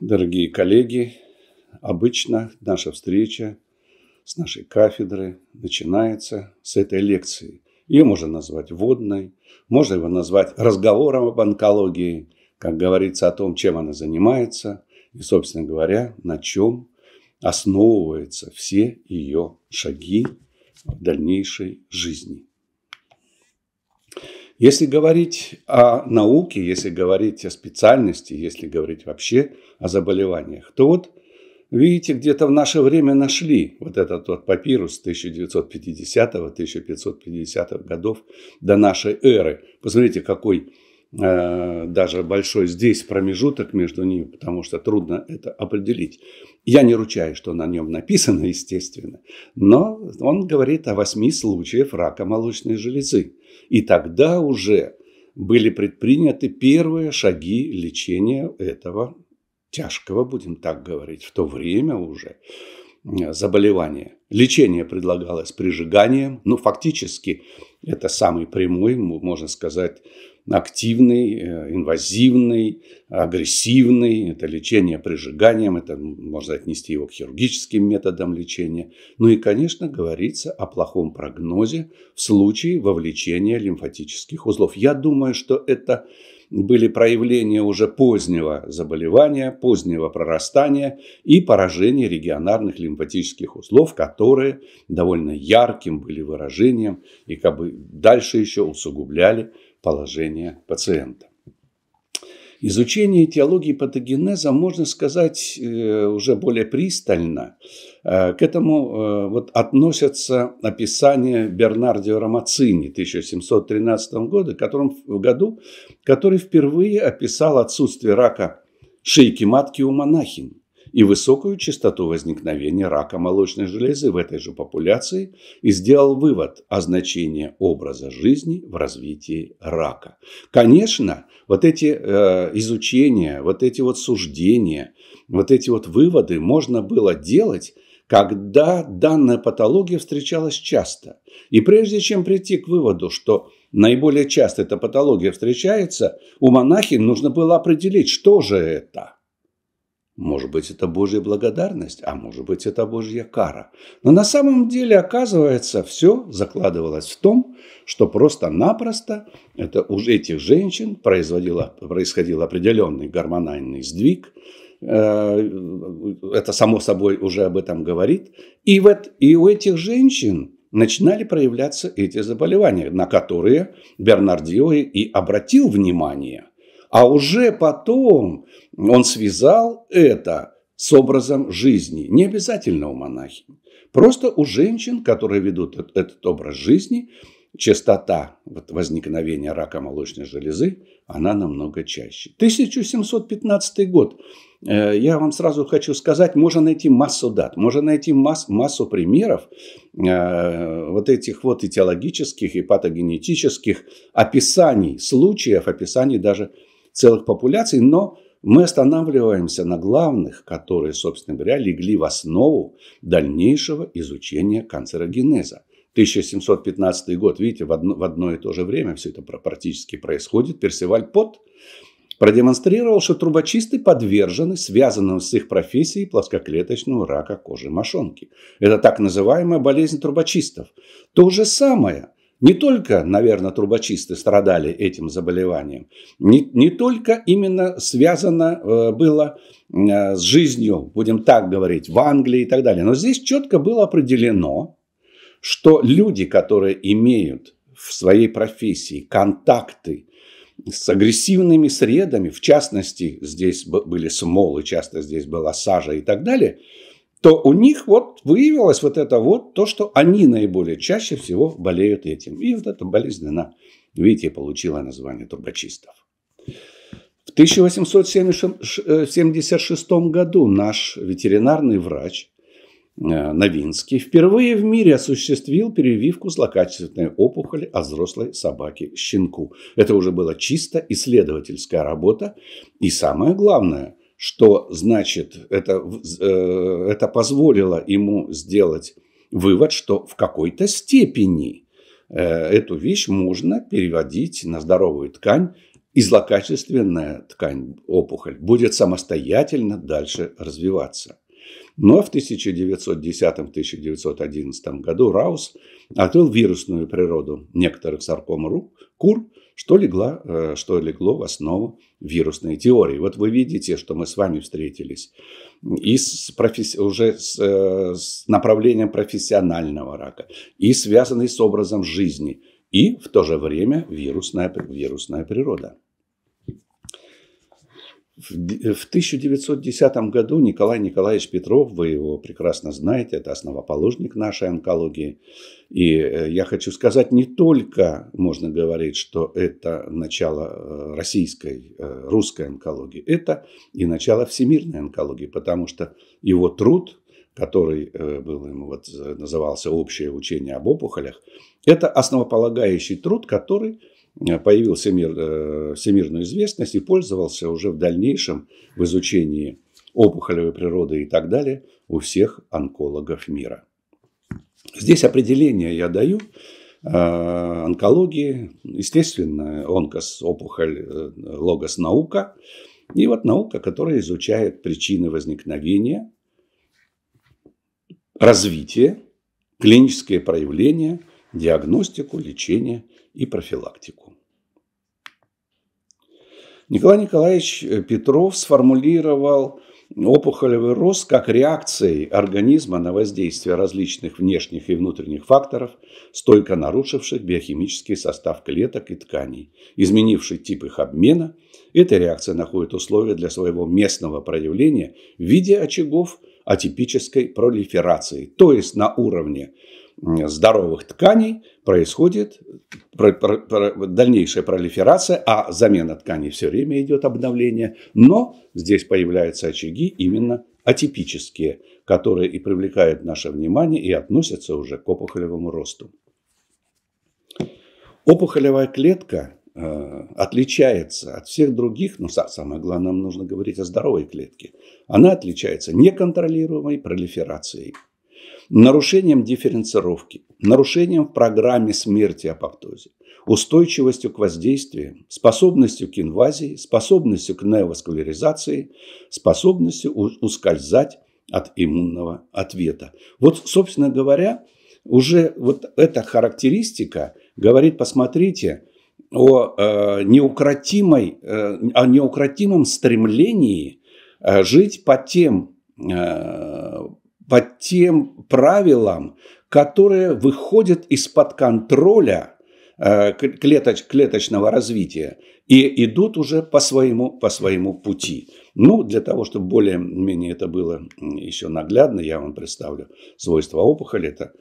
Дорогие коллеги, обычно наша встреча с нашей кафедры начинается с этой лекции. Ее можно назвать вводной, можно его назвать разговором об онкологии, как говорится о том, чем она занимается и, собственно говоря, на чем основываются все ее шаги в дальнейшей жизни. Если говорить о науке, если говорить о специальности, если говорить вообще о заболеваниях, то вот видите, где-то в наше время нашли вот этот вот папирус 1950-1550 годов до нашей эры. Посмотрите, какой э, даже большой здесь промежуток между ними, потому что трудно это определить. Я не ручаюсь, что на нем написано, естественно, но он говорит о восьми случаях рака молочной железы. И тогда уже были предприняты первые шаги лечения этого тяжкого, будем так говорить, в то время уже э, заболевания. Лечение предлагалось прижиганием, ну, фактически это самый прямой, можно сказать, активный, э, инвазивный, агрессивный. Это лечение прижиганием, это можно отнести его к хирургическим методам лечения. Ну и, конечно, говорится о плохом прогнозе в случае вовлечения лимфатических узлов. Я думаю, что это были проявления уже позднего заболевания, позднего прорастания и поражения регионарных лимфатических узлов, которые довольно ярким были выражением и как бы дальше еще усугубляли положение пациента. Изучение теологии патогенеза, можно сказать, э, уже более пристально. Э, к этому э, вот относятся описания Бернардио Рамацини 1713 года, которым, году, который впервые описал отсутствие рака шейки матки у монахинь и высокую частоту возникновения рака молочной железы в этой же популяции и сделал вывод о значении образа жизни в развитии рака. Конечно, вот эти э, изучения, вот эти вот суждения, вот эти вот выводы можно было делать когда данная патология встречалась часто. И прежде чем прийти к выводу, что наиболее часто эта патология встречается, у монахи нужно было определить, что же это – может быть, это Божья благодарность, а может быть, это Божья кара. Но на самом деле, оказывается, все закладывалось в том, что просто-напросто это у этих женщин производило, происходил определенный гормональный сдвиг. Э, это само собой уже об этом говорит. И, вот, и у этих женщин начинали проявляться эти заболевания, на которые Бернардио и обратил внимание. А уже потом он связал это с образом жизни. Не обязательно у монахинь. Просто у женщин, которые ведут этот образ жизни, частота возникновения рака молочной железы, она намного чаще. 1715 год. Э, я вам сразу хочу сказать, можно найти массу дат, можно найти масс, массу примеров э, вот этих вот этиологических и патогенетических описаний случаев, описаний даже целых популяций, но мы останавливаемся на главных, которые, собственно говоря, легли в основу дальнейшего изучения канцерогенеза. 1715 год, видите, в одно, в одно и то же время все это практически происходит. Персиваль Пот продемонстрировал, что трубочисты подвержены связанному с их профессией плоскоклеточному рака кожи мошонки. Это так называемая болезнь трубочистов. То же самое – не только, наверное, трубочисты страдали этим заболеванием, не, не только именно связано э, было э, с жизнью, будем так говорить, в Англии и так далее. Но здесь четко было определено, что люди, которые имеют в своей профессии контакты с агрессивными средами, в частности, здесь были смолы, часто здесь была сажа и так далее – то у них вот выявилось вот это вот то, что они наиболее чаще всего болеют этим. И вот эта болезнь, она, видите, получила название трубочистов. В 1876 э, году наш ветеринарный врач э, Новинский впервые в мире осуществил перевивку злокачественной опухоли от взрослой собаки щенку. Это уже была чисто исследовательская работа. И самое главное, что значит это, э, это позволило ему сделать вывод, что в какой-то степени э, эту вещь можно переводить на здоровую ткань, и злокачественная ткань, опухоль, будет самостоятельно дальше развиваться. Но в 1910-1911 году Раус открыл вирусную природу некоторых сарком рук, кур – что, легла, э, что легло в основу вирусной теории. Вот вы видите, что мы с вами встретились и с професс... уже с, э, с направлением профессионального рака, и связанный с образом жизни, и в то же время вирусная, вирусная природа. В 1910 э, году Николай Николаевич Петров, вы его прекрасно знаете, это основоположник нашей онкологии. И э, я хочу сказать, не только можно говорить, что это начало э, российской, русской онкологии, это и начало всемирной онкологии, потому что его труд, который был ему вот, назывался «Общее учение об опухолях», это основополагающий труд, который Э, появился мир э, всемирную известность и пользовался уже в дальнейшем в изучении опухолевой природы и так далее у всех онкологов мира. Здесь определение я даю э, онкологии, естественно, онкос, опухоль, логос, наука. И вот наука, которая изучает причины возникновения, развитие, клинические проявления, диагностику, лечение – и профилактику. Николай Николаевич э, Петров сформулировал опухолевый рост как реакцией организма на воздействие различных внешних и внутренних факторов, стойко нарушивших биохимический состав клеток и тканей, изменивший тип их обмена. Эта реакция находит условия для своего местного проявления в виде очагов атипической пролиферации, то есть на уровне здоровых тканей происходит дальнейшая пролиферация, а замена тканей все время идет обновление. Но здесь появляются очаги именно атипические, которые и привлекают наше внимание и относятся уже к опухолевому росту. Опухолевая клетка э, отличается от всех других, но ну, самое главное, нам нужно говорить о здоровой клетке. Она отличается неконтролируемой пролиферацией – нарушением дифференцировки, нарушением в программе смерти апоптозе, устойчивостью к воздействиям, способностью к инвазии, способностью к неоваскуляризации, способностью ускользать от иммунного ответа. Вот, собственно говоря, уже вот эта характеристика говорит, посмотрите, о, э, неукротимой, э, о неукротимом стремлении э, жить по тем, э, по тем правилам, которые выходят из-под контроля э, клеточ, клеточного развития и идут уже по своему, по своему пути. Ну, для того, чтобы более-менее это было еще наглядно, я вам представлю свойства опухоли. Это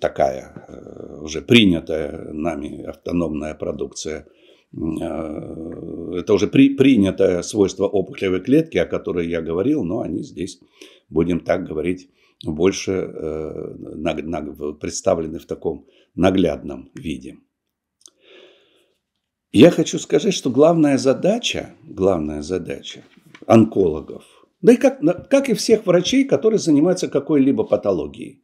такая э, уже принятая нами автономная продукция э, это уже при, принятое свойство опухолевой клетки, о которой я говорил, но они здесь, будем так говорить, больше э, представлены в таком наглядном виде. Я хочу сказать, что главная задача, главная задача онкологов, да и как, как и всех врачей, которые занимаются какой-либо патологией,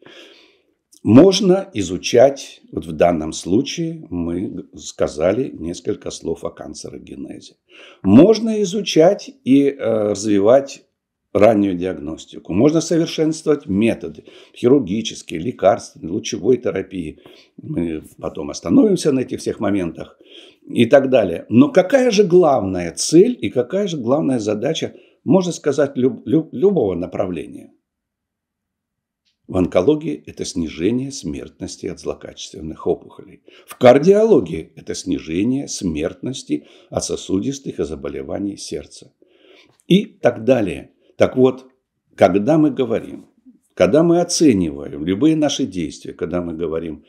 можно изучать, вот в данном случае мы сказали несколько слов о канцерогенезе. Можно изучать и э, развивать раннюю диагностику. Можно совершенствовать методы хирургические, лекарственные, лучевой терапии. Мы потом остановимся на этих всех моментах и так далее. Но какая же главная цель и какая же главная задача, можно сказать, люб, люб, любого направления? В онкологии это снижение смертности от злокачественных опухолей. В кардиологии это снижение смертности от сосудистых и заболеваний сердца. И так далее – так вот, когда мы говорим, когда мы оцениваем любые наши действия, когда мы говорим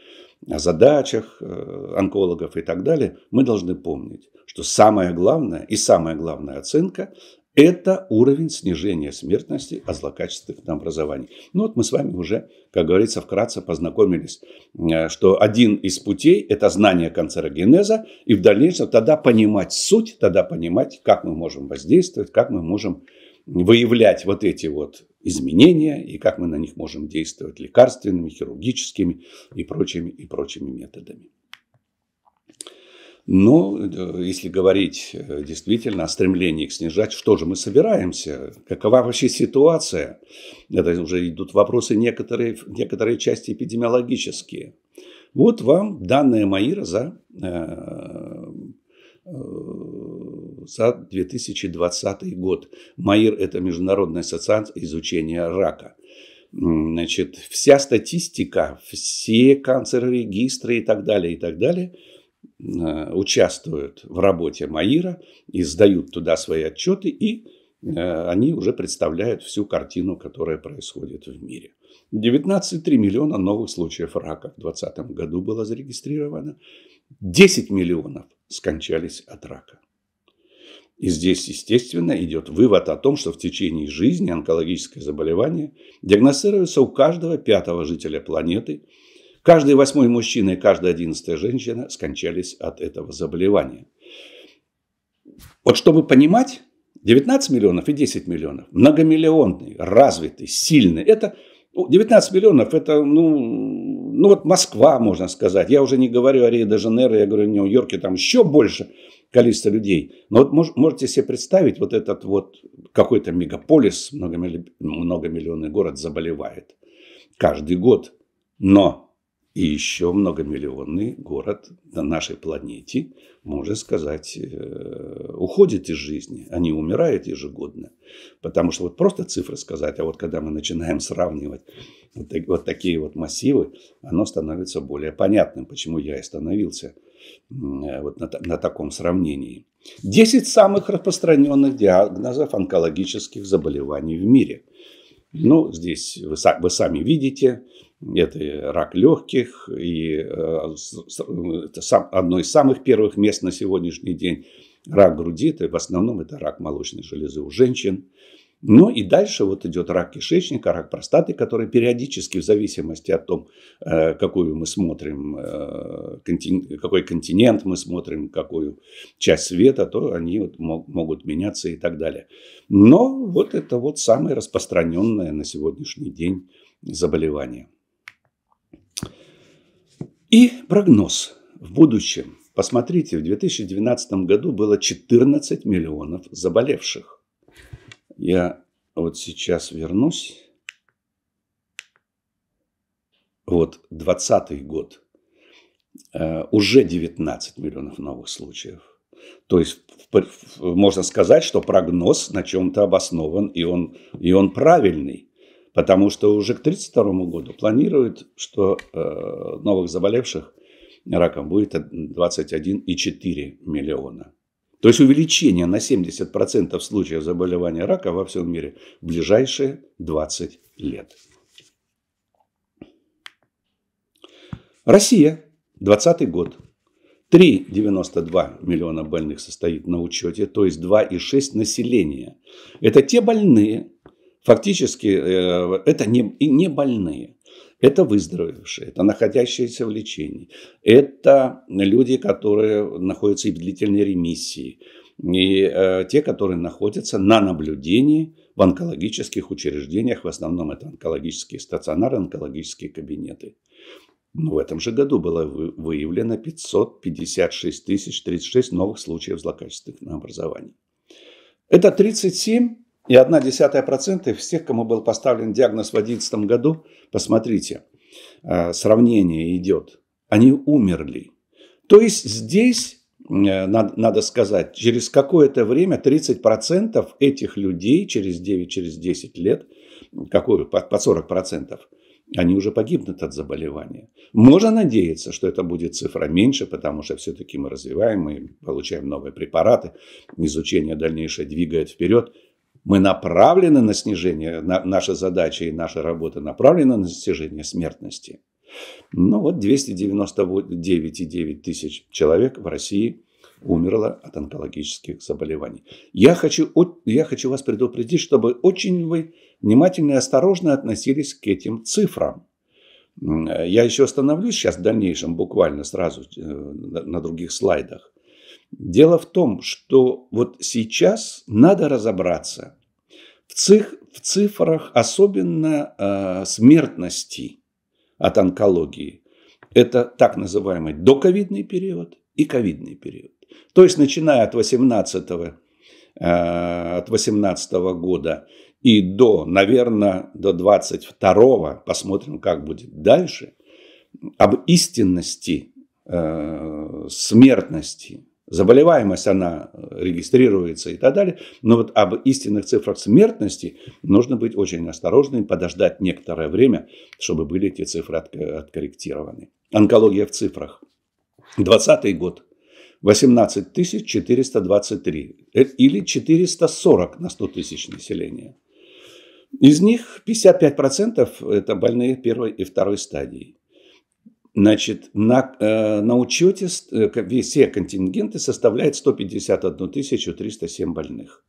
о задачах э, онкологов и так далее, мы должны помнить, что самое главное и самая главная оценка – это уровень снижения смертности от злокачественных образований. Ну вот мы с вами уже, как говорится, вкратце познакомились, э, что один из путей – это знание канцерогенеза, и в дальнейшем тогда понимать суть, тогда понимать, как мы можем воздействовать, как мы можем выявлять вот эти вот изменения и как мы на них можем действовать лекарственными, хирургическими и прочими, и прочими методами. Но э, если говорить э, действительно о стремлении их снижать, что же мы собираемся? Какова вообще ситуация? Это уже идут вопросы некоторые, некоторые части эпидемиологические. Вот вам данные МАИРа за э, за 2020 год. МАИР – это Международная ассоциация изучения рака. Значит, вся статистика, все канцерорегистры и так далее, и так далее э, – участвуют в работе МАИРа и сдают туда свои отчеты, и э, они уже представляют всю картину, которая происходит в мире. 19,3 миллиона новых случаев рака в 2020 году было зарегистрировано. 10 миллионов скончались от рака. И здесь, естественно, идет вывод о том, что в течение жизни онкологическое заболевание диагностируется у каждого пятого жителя планеты. Каждый восьмой мужчина и каждая одиннадцатая женщина скончались от этого заболевания. Вот чтобы понимать, 19 миллионов и 10 миллионов, многомиллионный, развитый, сильный, это 19 ну, миллионов, это, ну, ну вот Москва, можно сказать. Я уже не говорю о Рио-де-Жанейро, я говорю о Нью-Йорке, там еще больше количество людей. Но вот мож, можете себе представить, вот этот вот какой-то мегаполис, многомилли, многомиллионный город заболевает каждый год. Но и еще многомиллионный город на нашей планете, можно сказать, э, уходит из жизни. Они а умирают ежегодно. Потому что вот просто цифры сказать, а вот когда мы начинаем сравнивать вот, вот такие вот массивы, оно становится более понятным, почему я и становился Э, вот на, на таком сравнении. 10 самых распространенных диагнозов онкологических заболеваний в мире. Ну, здесь вы, вы сами видите, это рак легких, и э, это одно из самых первых мест на сегодняшний день. Рак груди, То в основном это рак молочной железы у женщин. Ну и дальше вот идет рак кишечника, рак простаты, который периодически в зависимости от того, э, какую мы смотрим, э, какой континент мы смотрим, какую часть света, то они вот могут меняться и так далее. Но вот это вот самое распространенное на сегодняшний день заболевание. И прогноз в будущем. Посмотрите, в 2012 году было 14 миллионов заболевших. Я вот сейчас вернусь. Вот 20 год. Э, уже 19 миллионов новых случаев. То есть можно сказать, что прогноз на чем-то обоснован, и он, и он правильный. Потому что уже к 1932 году планируют, что э, новых заболевших раком будет 21,4 миллиона. То есть увеличение на 70% случаев заболевания рака во всем мире в ближайшие 20 лет. Россия, 2020 год. 3,92 миллиона больных состоит на учете, то есть 2,6 населения. Это те больные, фактически, э, это не, и не больные. Это выздоровевшие, это находящиеся в лечении, это люди, которые находятся в длительной ремиссии, и э, те, которые находятся на наблюдении в онкологических учреждениях, в основном это онкологические стационары, онкологические кабинеты. Но ну, в этом же году было выявлено 556 тысяч 36 новых случаев злокачественных образований. Это 37 и одна десятая процента всех, кому был поставлен диагноз в 2011 году, посмотрите, э, сравнение идет, они умерли. То есть здесь э, надо сказать, через какое-то время 30% этих людей, через 9-10 через 10 лет, какую, под 40%, они уже погибнут от заболевания. Можно надеяться, что это будет цифра меньше, потому что все-таки мы развиваем, мы получаем новые препараты, изучение дальнейшее двигает вперед. Мы направлены на снижение, на, наша задача и наша работа направлена на снижение смертности. Ну вот 299,9 тысяч человек в России умерло от онкологических заболеваний. Я хочу, я хочу вас предупредить, чтобы очень вы внимательно и осторожно относились к этим цифрам. Я еще остановлюсь сейчас в дальнейшем, буквально сразу э, на других слайдах. Дело в том, что вот сейчас надо разобраться в, циф в цифрах, особенно э, смертности от онкологии. Это так называемый доковидный период и ковидный период. То есть, начиная от 18, э, а, от 18 года и до, наверное, до 22, посмотрим, как будет дальше, об истинности э, смертности заболеваемость, она э, регистрируется и так далее. Но вот об истинных цифрах смертности нужно быть очень осторожным, подождать некоторое время, чтобы были эти цифры откорректированы. Онкология в цифрах. 2020 год. 18 423 э, или 440 на 100 тысяч населения. Из них 55% это больные первой и второй стадии. Значит, на, э, на учете э, все контингенты составляет 151 307 больных.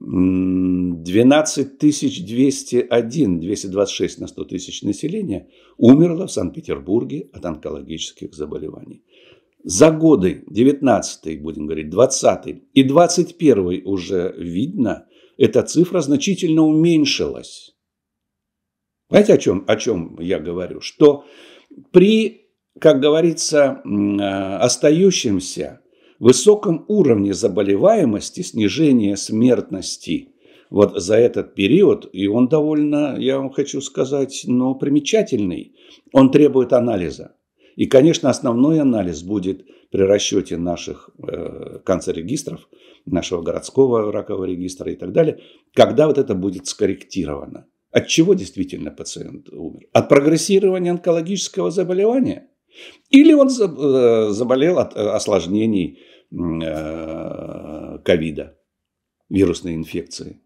12 201, 226 на 100 тысяч населения умерло в Санкт-Петербурге от онкологических заболеваний. За годы 19 будем говорить, 20 и 21 уже видно, эта цифра значительно уменьшилась. Понимаете, о чем, о чем я говорю? Что при, как говорится, а, остающемся высоком уровне заболеваемости, снижение смертности вот за этот период, и он довольно, я вам хочу сказать, но примечательный, он требует анализа. И, конечно, основной анализ будет при расчете наших э, канцерегистров, нашего городского ракового регистра и так далее, когда вот это будет скорректировано. От чего действительно пациент умер? От прогрессирования онкологического заболевания? Или он э, заболел от э, осложнений э, ковида, вирусной инфекции?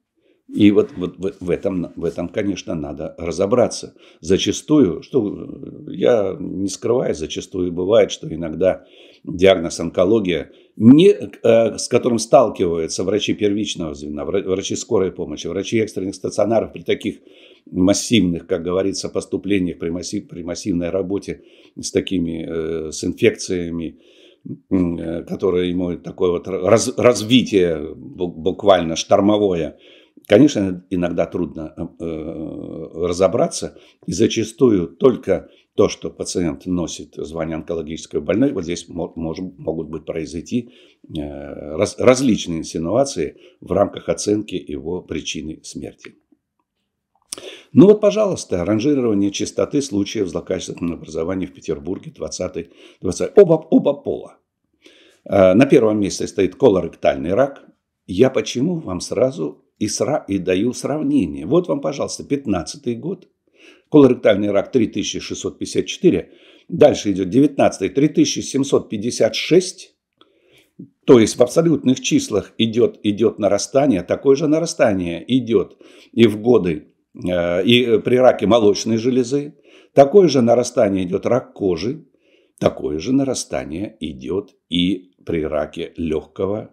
И вот, вот в, этом, в этом, конечно, надо разобраться. Зачастую, что я не скрываю, зачастую бывает, что иногда диагноз онкология, не, э, с которым сталкиваются врачи первичного звена, врачи скорой помощи, врачи экстренных стационаров при таких массивных, как говорится, поступлениях, при, массив, при массивной работе с такими, э, с инфекциями, э, которые имеют такое вот раз, развитие буквально штормовое – Конечно, иногда трудно э, э, разобраться, и зачастую только то, что пациент носит звание онкологического больной, вот здесь мож, могут быть произойти э, раз, различные инсинуации в рамках оценки его причины смерти. Ну вот, пожалуйста, ранжирование частоты случаев злокачественного образования в Петербурге 20 20 оба, оба пола. На первом месте стоит колоректальный рак. Я почему вам сразу и, сра... и даю сравнение. Вот вам, пожалуйста, 15 год. Колоректальный рак 3654. Дальше идет 19 3756. То есть в абсолютных числах идет, идет нарастание, такое же нарастание идет и в годы, э, и при раке молочной железы, такое же нарастание идет рак кожи, такое же нарастание идет и при раке легкого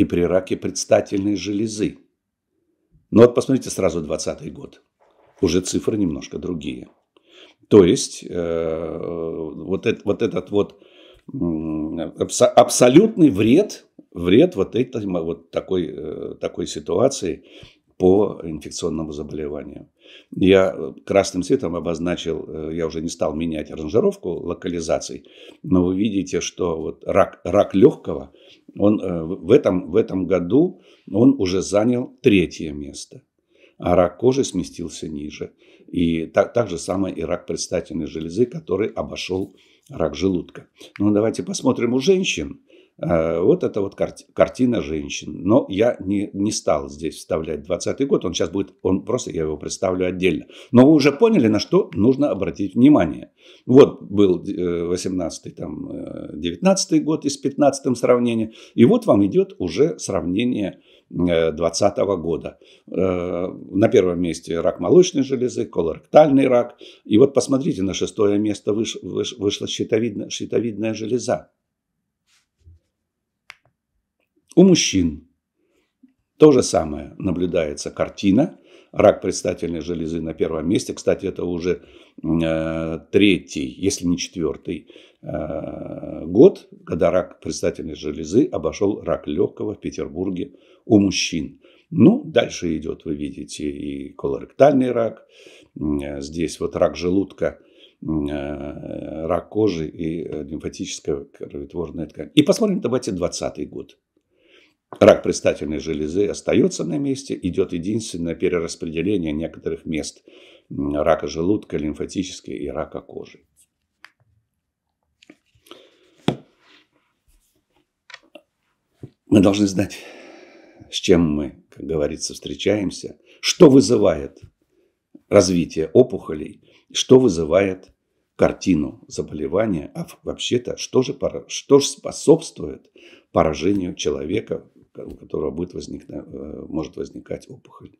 и при раке предстательной железы. Но ну вот посмотрите сразу 20 год. Уже цифры немножко другие. То есть э, вот, это, вот этот вот абсолютный вред, вред вот, этой, вот такой, э, такой ситуации по инфекционному заболеванию. Я э, красным цветом обозначил, э, я уже не стал менять аранжировку локализаций, но вы видите, что вот рак, рак легкого, он э, в этом, в этом году он уже занял третье место а рак кожи сместился ниже. И так, так же самое и рак предстательной железы, который обошел рак желудка. Ну, давайте посмотрим у женщин. Э, вот это вот карти картина женщин. Но я не, не стал здесь вставлять 20 год. Он сейчас будет, он просто, я его представлю отдельно. Но вы уже поняли, на что нужно обратить внимание. Вот был 18 э, там, 19 э, год и с 15 сравнение. И вот вам идет уже сравнение 2020 года. На первом месте рак молочной железы, колоректальный рак. И вот посмотрите, на шестое место выш, выш, вышла щитовидная, щитовидная железа. У мужчин то же самое наблюдается картина. Рак предстательной железы на первом месте. Кстати, это уже э, третий, если не четвертый э, год, когда рак предстательной железы обошел рак легкого в Петербурге у мужчин. Ну, дальше идет, вы видите, и колоректальный рак. Э, здесь вот рак желудка, э, рак кожи и э, лимфатическая кровотворная ткань. И посмотрим, давайте 2020 год. Рак предстательной железы остается на месте, идет единственное перераспределение некоторых мест рака желудка, лимфатической и рака кожи. Мы должны знать, с чем мы, как говорится, встречаемся, что вызывает развитие опухолей, что вызывает картину заболевания, а вообще-то, что же, что же способствует поражению человека у которого будет возникна, э, может возникать опухоль.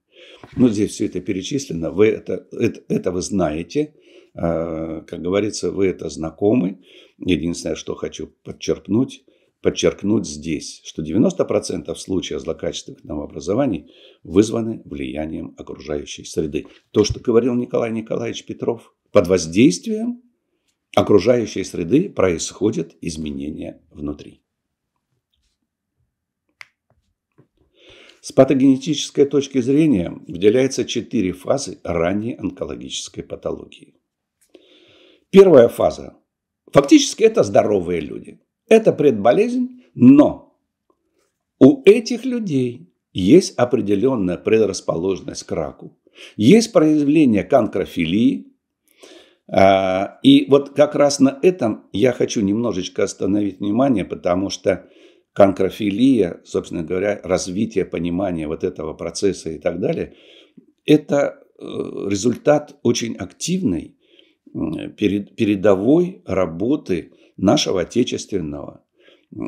Ну, здесь все это перечислено. Вы это, это, это вы знаете. А, как говорится, вы это знакомы. Единственное, что хочу подчеркнуть, подчеркнуть здесь, что 90% случаев злокачественных новообразований вызваны влиянием окружающей среды. То, что говорил Николай Николаевич Петров, под воздействием окружающей среды происходят изменения внутри. С патогенетической точки зрения выделяется четыре фазы ранней онкологической патологии. Первая фаза. Фактически это здоровые люди. Это предболезнь, но у этих людей есть определенная предрасположенность к раку. Есть проявление канкрофилии. А, и вот как раз на этом я хочу немножечко остановить внимание, потому что конкрофилия, собственно говоря, развитие понимания вот этого процесса и так далее, это э, результат очень активной передовой работы нашего отечественного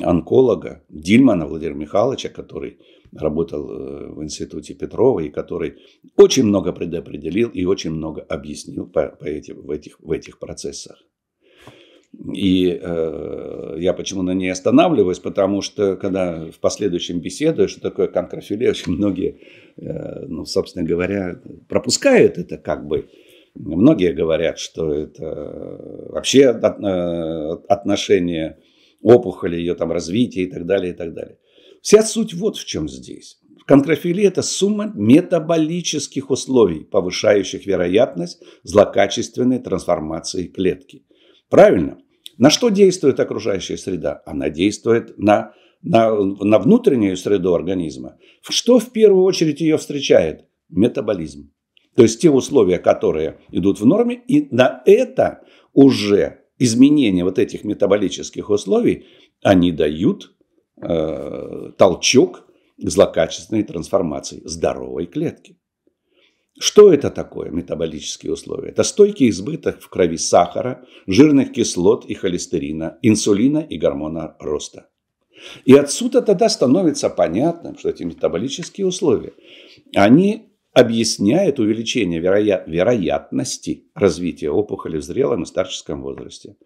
онколога Дильмана Владимира Михайловича, который работал э, в институте Петрова и который очень много предопределил и очень много объяснил по, по этим, в, этих, в этих процессах. И э, я почему на ней останавливаюсь, потому что когда в последующем беседуешь, что такое конкрофиле, очень многие, э, ну, собственно говоря, пропускают это как бы. Многие говорят, что это вообще э, отношение опухоли, ее там развитие и так далее, и так далее. Вся суть вот в чем здесь. Конкрофилия – это сумма метаболических условий, повышающих вероятность злокачественной трансформации клетки – Правильно? На что действует окружающая среда? Она действует на, на, на внутреннюю среду организма. Что в первую очередь ее встречает? Метаболизм. То есть те условия, которые идут в норме, и на это уже изменение вот этих метаболических условий, они дают э, толчок злокачественной трансформации здоровой клетки. Что это такое метаболические условия? Это стойкий избыток в крови сахара, жирных кислот и холестерина, инсулина и гормона роста. И отсюда тогда становится понятным, что эти метаболические условия, они объясняет увеличение вероя... вероятности развития опухоли в зрелом и старческом возрасте.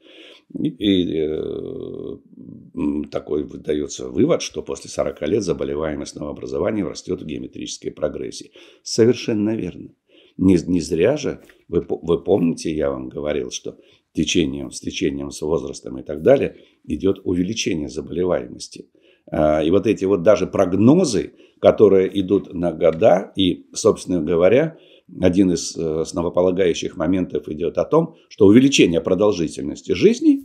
И, и э, такой выдается вывод, что после 40 лет заболеваемость новообразованием растет в геометрической прогрессии. Совершенно верно. Не, не зря же, вы, вы помните, я вам говорил, что течением, с течением, с возрастом и так далее идет увеличение заболеваемости. А, и вот эти вот даже прогнозы, которые идут на года. И, собственно говоря, один из э, основополагающих моментов идет о том, что увеличение продолжительности жизни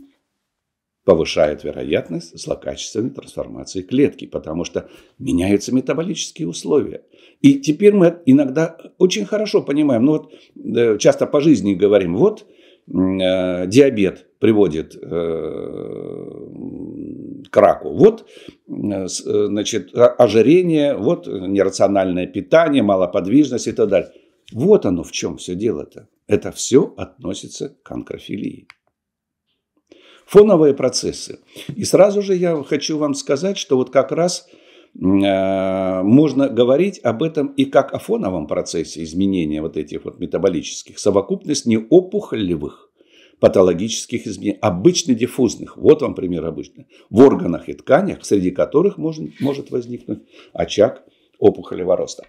повышает вероятность злокачественной трансформации клетки, потому что меняются метаболические условия. И теперь мы иногда очень хорошо понимаем, ну вот э, часто по жизни говорим, вот э, диабет приводит э, к раку. Вот э, э, значит, ожирение, вот э, нерациональное питание, малоподвижность и так далее. Вот оно в чем все дело-то. Это все относится к онкофилии. Фоновые процессы. И сразу же я хочу вам сказать, что вот как раз можно говорить об этом и как о фоновом процессе изменения вот этих вот метаболических, совокупность неопухолевых патологических изменений, обычно диффузных. Вот вам пример обычно. В органах и тканях, среди которых может, может возникнуть очаг опухолевого роста.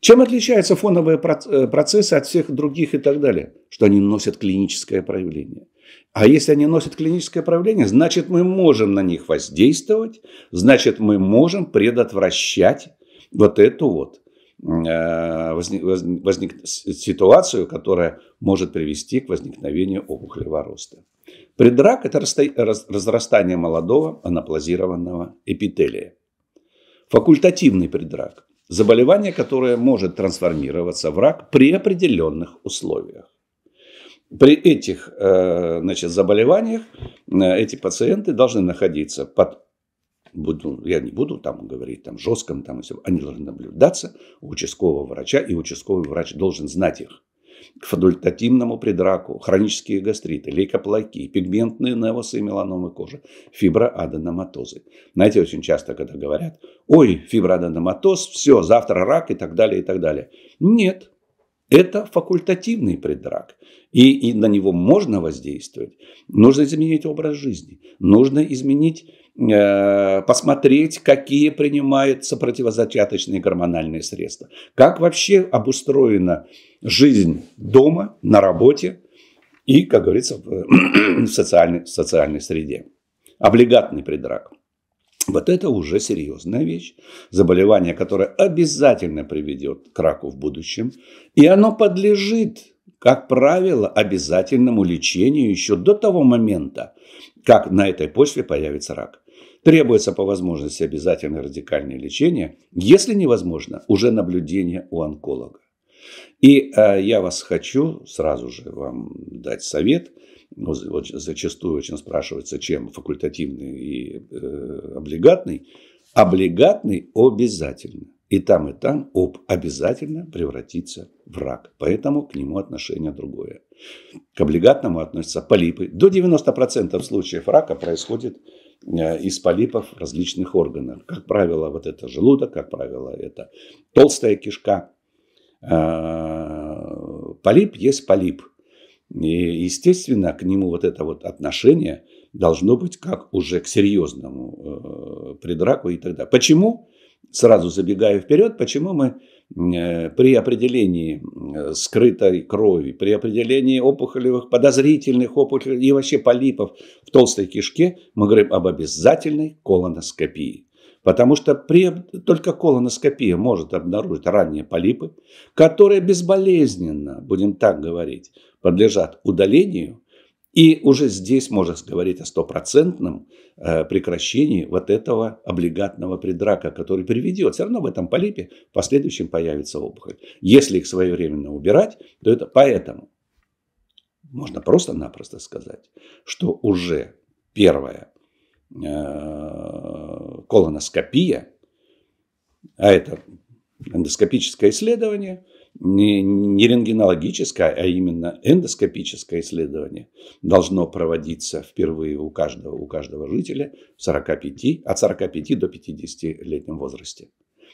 Чем отличаются фоновые э, процессы от всех других и так далее? Что они носят клиническое проявление. А если они носят клиническое проявление, значит мы можем на них воздействовать, значит мы можем предотвращать вот эту вот Э, возник, возник ситуацию, которая может привести к возникновению опухолевого роста. Предрак – это разрастание молодого анаплазированного эпителия. Факультативный предрак – заболевание, которое может трансформироваться в рак при определенных условиях. При этих э, значит, заболеваниях э, эти пациенты должны находиться под буду, я не буду там говорить там жестком, там, они должны наблюдаться у участкового врача, и участковый врач должен знать их к фадультативному придраку, хронические гастриты, лейкоплаки, пигментные невосы и меланомы кожи, фиброаденоматозы. Знаете, очень часто, когда говорят, ой, фиброаденоматоз, все, завтра рак и так далее, и так далее. Нет, это факультативный предрак, и, и на него можно воздействовать. Нужно изменить образ жизни, нужно изменить Э, посмотреть, какие принимаются противозачаточные гормональные средства, как вообще обустроена жизнь дома, на работе и, как говорится, в э, социальной, в социальной среде. Облигатный предрак. Вот это уже серьезная вещь, заболевание, которое обязательно приведет к раку в будущем, и оно подлежит, как правило, обязательному лечению еще до того момента, как на этой почве появится рак. Требуется по возможности обязательное радикальное лечение, если невозможно, уже наблюдение у онколога. И э, я вас хочу сразу же вам дать совет. Ну, вот зачастую очень спрашивается, чем факультативный и э, облигатный. Облигатный обязательно. И там, и там об обязательно превратится в рак. Поэтому к нему отношение другое. К облигатному относятся полипы. До 90% случаев рака происходит Э, из полипов в различных органах. Как правило, вот это желудок, как правило, это толстая кишка. Э, полип есть полип. И, естественно, к нему вот это вот отношение должно быть как уже к серьезному э, предраку и так далее. Почему? Сразу забегая вперед, почему мы Э, при определении э, скрытой крови, при определении опухолевых, подозрительных опухолей и вообще полипов в толстой кишке, мы говорим об обязательной колоноскопии. Потому что при, только колоноскопия может обнаружить ранние полипы, которые безболезненно, будем так говорить, подлежат удалению – и уже здесь можно говорить о стопроцентном э, прекращении вот этого облигатного предрака, который приведет. Все равно в этом полипе в последующем появится опухоль. Если их своевременно убирать, то это поэтому. Можно просто-напросто сказать, что уже первая э, колоноскопия, а это эндоскопическое исследование – не, не рентгенологическое, а именно эндоскопическое исследование должно проводиться впервые у каждого, у каждого жителя 45, от 45 до 50-летнем возрасте.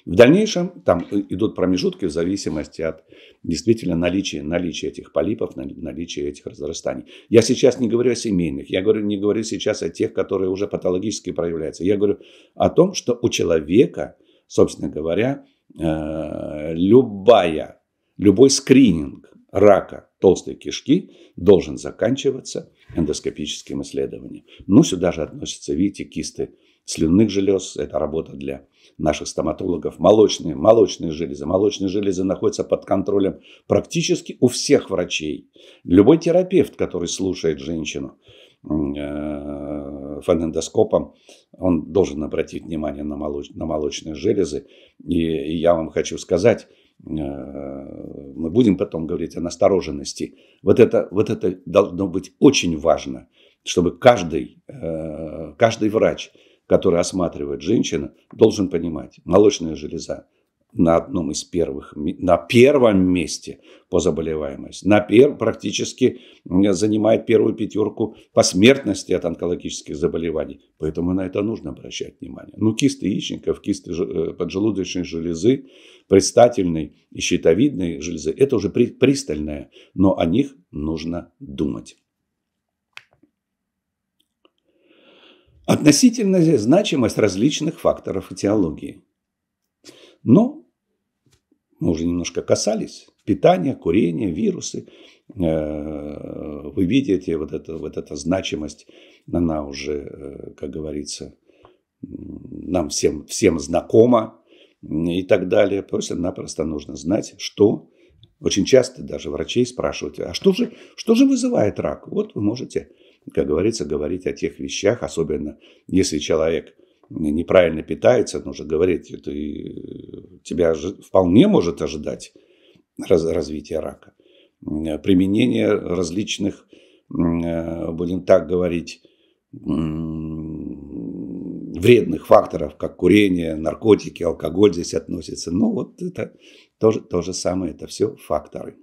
В дальнейшем там идут промежутки в зависимости от действительно наличия, наличия этих полипов, наличия этих разрастаний. Я сейчас не говорю о семейных, я говорю, не говорю сейчас о тех, которые уже патологически проявляются. Я говорю о том, что у человека, собственно говоря, э, любая Любой скрининг рака толстой кишки должен заканчиваться эндоскопическим исследованием. Ну, сюда же относятся, видите, кисты слюнных желез. Это работа для наших стоматологов. Молочные, молочные железы. Молочные железы находятся под контролем практически у всех врачей. Любой терапевт, который слушает женщину э, фонендоскопом, он должен обратить внимание на, молоч, на молочные железы. И, и я вам хочу сказать, Э, мы будем потом говорить о настороженности. Вот это, вот это должно быть очень важно, чтобы каждый, э, каждый врач, который осматривает женщину, должен понимать, молочная железа на одном из первых, на первом месте по заболеваемости. На пер, практически занимает первую пятерку по смертности от онкологических заболеваний. Поэтому на это нужно обращать внимание. Ну, кисты яичников, кисты э, поджелудочной железы, предстательной и щитовидной железы, это уже при, пристальное, но о них нужно думать. Относительная значимость различных факторов этиологии. Но мы уже немножко касались, питание, курение, вирусы, э, вы видите вот, это, вот эта значимость, она уже, э, как говорится, нам всем, всем знакома и так далее. Просто-напросто нужно знать, что очень часто даже врачей спрашивают, а что же, что же вызывает рак? Вот вы можете, как говорится, говорить о тех вещах, особенно если человек неправильно питается, нужно говорить, ты, э, тебя вполне может ожидать раз, развитие рака. Э, применение различных, э, будем так говорить, вредных факторов, как курение, наркотики, алкоголь здесь относится. Ну вот это тоже то же самое, это все факторы.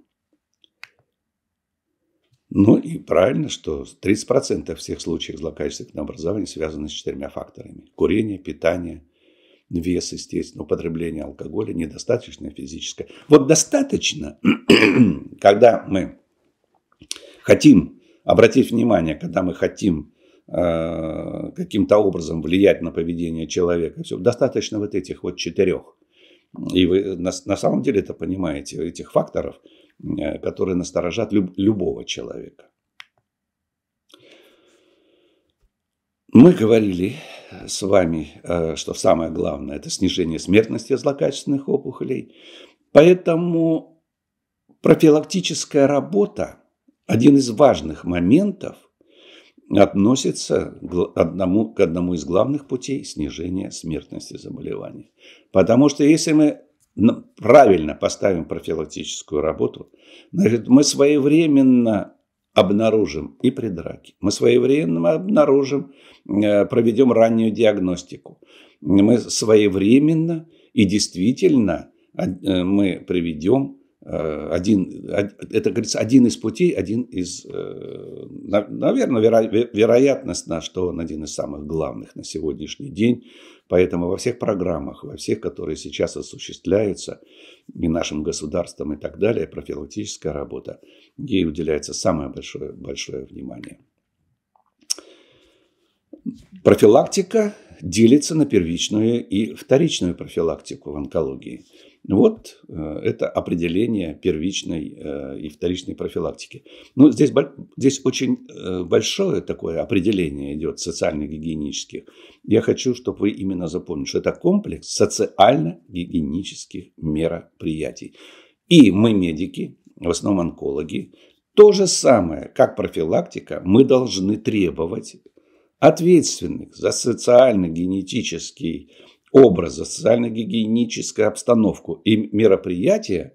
Ну и правильно, что 30% всех случаев злокачественного образования связаны с четырьмя факторами. Курение, питание, вес, естественно, употребление алкоголя, недостаточное физическое. Вот достаточно, когда мы хотим обратить внимание, когда мы хотим э, каким-то образом влиять на поведение человека, все, достаточно вот этих вот четырех. И вы на, на самом деле это понимаете, этих факторов – Э, которые насторожат люб- любого человека. Мы говорили э, с вами, э, что самое главное – это снижение смертности от злокачественных опухолей. Поэтому профилактическая работа – один из важных моментов относится к одному, к одному из главных путей снижения смертности заболеваний, Потому что если мы правильно поставим профилактическую работу, значит, мы своевременно обнаружим и предраки, Мы своевременно обнаружим, э, проведем раннюю диагностику. Мы своевременно и действительно э, мы приведем Э, один, это, говорится, один из путей, один из, э, наверное, вероятность на что он один из самых главных на сегодняшний день. Поэтому во всех программах, во всех, которые сейчас осуществляются и нашим государством и так далее, профилактическая работа, ей уделяется самое большое, большое внимание. Профилактика делится на первичную и вторичную профилактику в онкологии – ну вот э, это определение первичной э, и вторичной профилактики. Ну, здесь, здесь очень э, большое такое определение идет социально-гигиенических. Я хочу, чтобы вы именно запомнили, что это комплекс социально-гигиенических мероприятий. И мы, медики, в основном онкологи, то же самое, как профилактика, мы должны требовать ответственных за социально-генетический образа, социально-гигиеническую обстановку и мероприятия,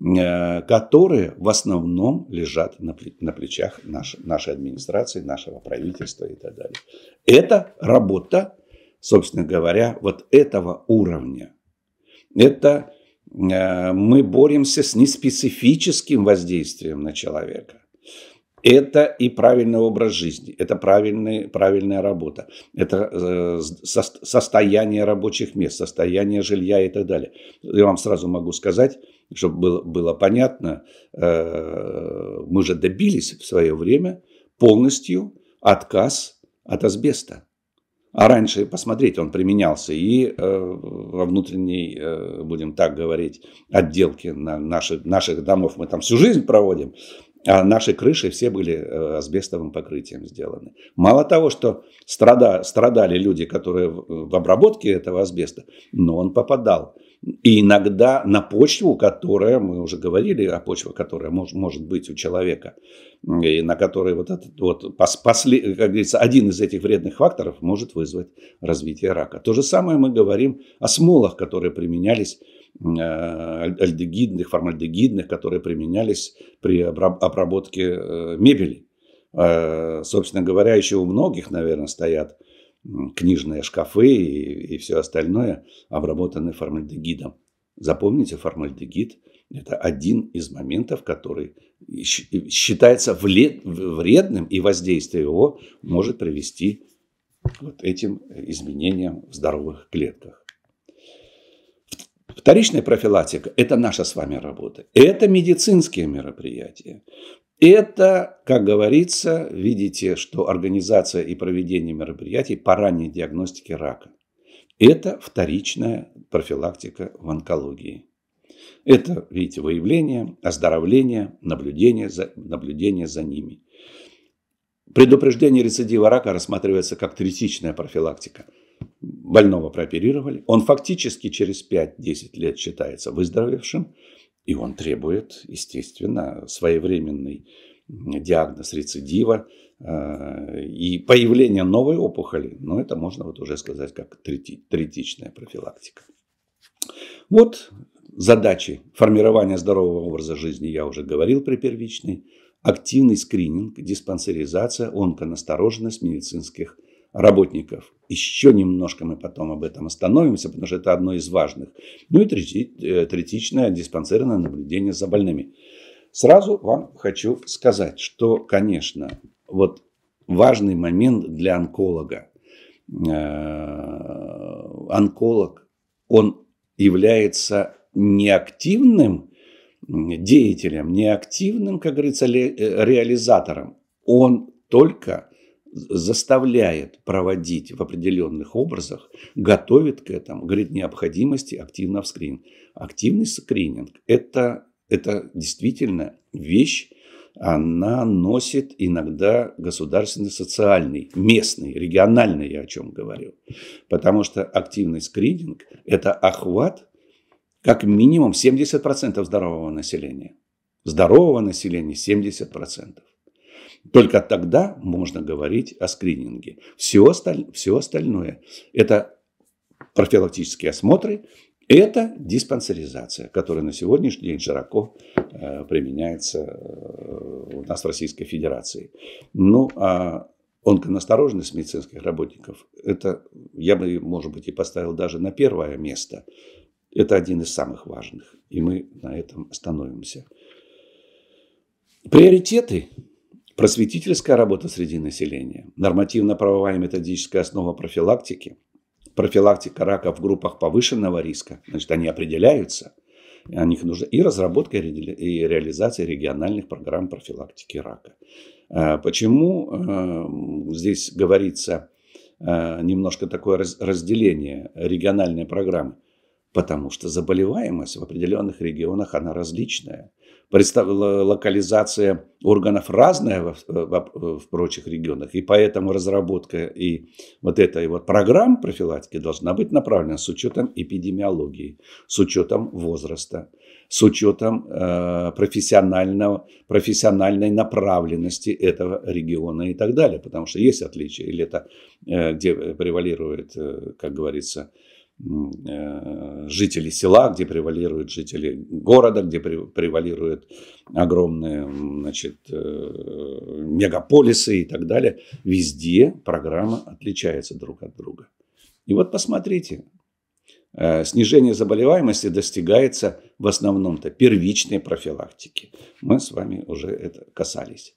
э, которые в основном лежат на, плечах нашей, нашей администрации, нашего правительства и так далее. Это работа, собственно говоря, вот этого уровня. Это э, мы боремся с неспецифическим воздействием на человека. Это и правильный образ жизни, это правильный, правильная работа, это э, состояние рабочих мест, состояние жилья и так далее. Я вам сразу могу сказать, чтобы было, было понятно, э, мы же добились в свое время полностью отказ от асбеста. А раньше, посмотреть, он применялся и э, во внутренней, э, будем так говорить, отделке на наши, наших домов. Мы там всю жизнь проводим. А наши крыши все были э, асбестовым покрытием сделаны. Мало того, что страда, страдали люди, которые э, в обработке этого асбеста, но он попадал. И иногда на почву, которая, мы уже говорили о почве, которая мож, может быть у человека, и на которой вот этот вот, после, как говорится, один из этих вредных факторов может вызвать развитие рака. То же самое мы говорим о смолах, которые применялись Э, альдегидных, формальдегидных, которые применялись при обработке э, мебели. Э, собственно говоря, еще у многих, наверное, стоят книжные шкафы и, и все остальное, обработанные формальдегидом. Запомните, формальдегид – это один из моментов, который считается вредным, и воздействие его может привести к вот этим изменениям в здоровых клетках. Вторичная профилактика – это наша с вами работа. Это медицинские мероприятия. Это, как говорится, видите, что организация и проведение мероприятий по ранней диагностике рака. Это вторичная профилактика в онкологии. Это, видите, выявление, оздоровление, наблюдение за, наблюдение за ними. Предупреждение рецидива рака рассматривается как третичная профилактика – больного прооперировали, он фактически через 5-10 лет считается выздоровевшим, и он требует, естественно, своевременный диагноз рецидива э, и появление новой опухоли. Но это можно вот уже сказать как третичная профилактика. Вот задачи формирования здорового образа жизни я уже говорил при первичной. Активный скрининг, диспансеризация, онконастороженность медицинских работников. Еще немножко мы потом об этом остановимся, потому что это одно из важных. Ну и э, третичное диспансерное наблюдение за больными. Сразу вам хочу сказать, что, конечно, вот важный момент для онколога. Э, онколог, он является неактивным деятелем, неактивным, как говорится, ре э, реализатором. Он только заставляет проводить в определенных образах, готовит к этому, говорит необходимости активно в скрининг, Активный скрининг – это, это действительно вещь, она носит иногда государственный, социальный, местный, региональный, я о чем говорю. Потому что активный скрининг – это охват как минимум 70% здорового населения. Здорового населения 70%. Только тогда можно говорить о скрининге. Все, осталь... все остальное – это профилактические осмотры, это диспансеризация, которая на сегодняшний день широко э, применяется э, у нас в Российской Федерации. Ну, а онконастороженность медицинских работников, это я бы, может быть, и поставил даже на первое место. Это один из самых важных, и мы на этом остановимся. Приоритеты Просветительская работа среди населения, нормативно-правовая и методическая основа профилактики, профилактика рака в группах повышенного риска, значит, они определяются, о них нужно, и разработка и реализация региональных программ профилактики рака. Э, почему эм, здесь говорится э, немножко такое разделение региональной программы? Потому что заболеваемость в определенных регионах, она различная – локализация органов разная в, э, в, э, в прочих регионах, и поэтому разработка и вот этой вот программ профилактики должна быть направлена с учетом эпидемиологии, с учетом возраста, с учетом э, профессионального, профессиональной направленности этого региона и так далее. Потому что есть отличия, или это э, где превалирует, э, как говорится, э, Э, жители села, где превалируют жители города, где превалируют огромные значит, э, мегаполисы и так далее. Везде программа отличается друг от друга. И вот посмотрите, э, снижение заболеваемости достигается в основном-то первичной профилактики. Мы с вами уже это касались.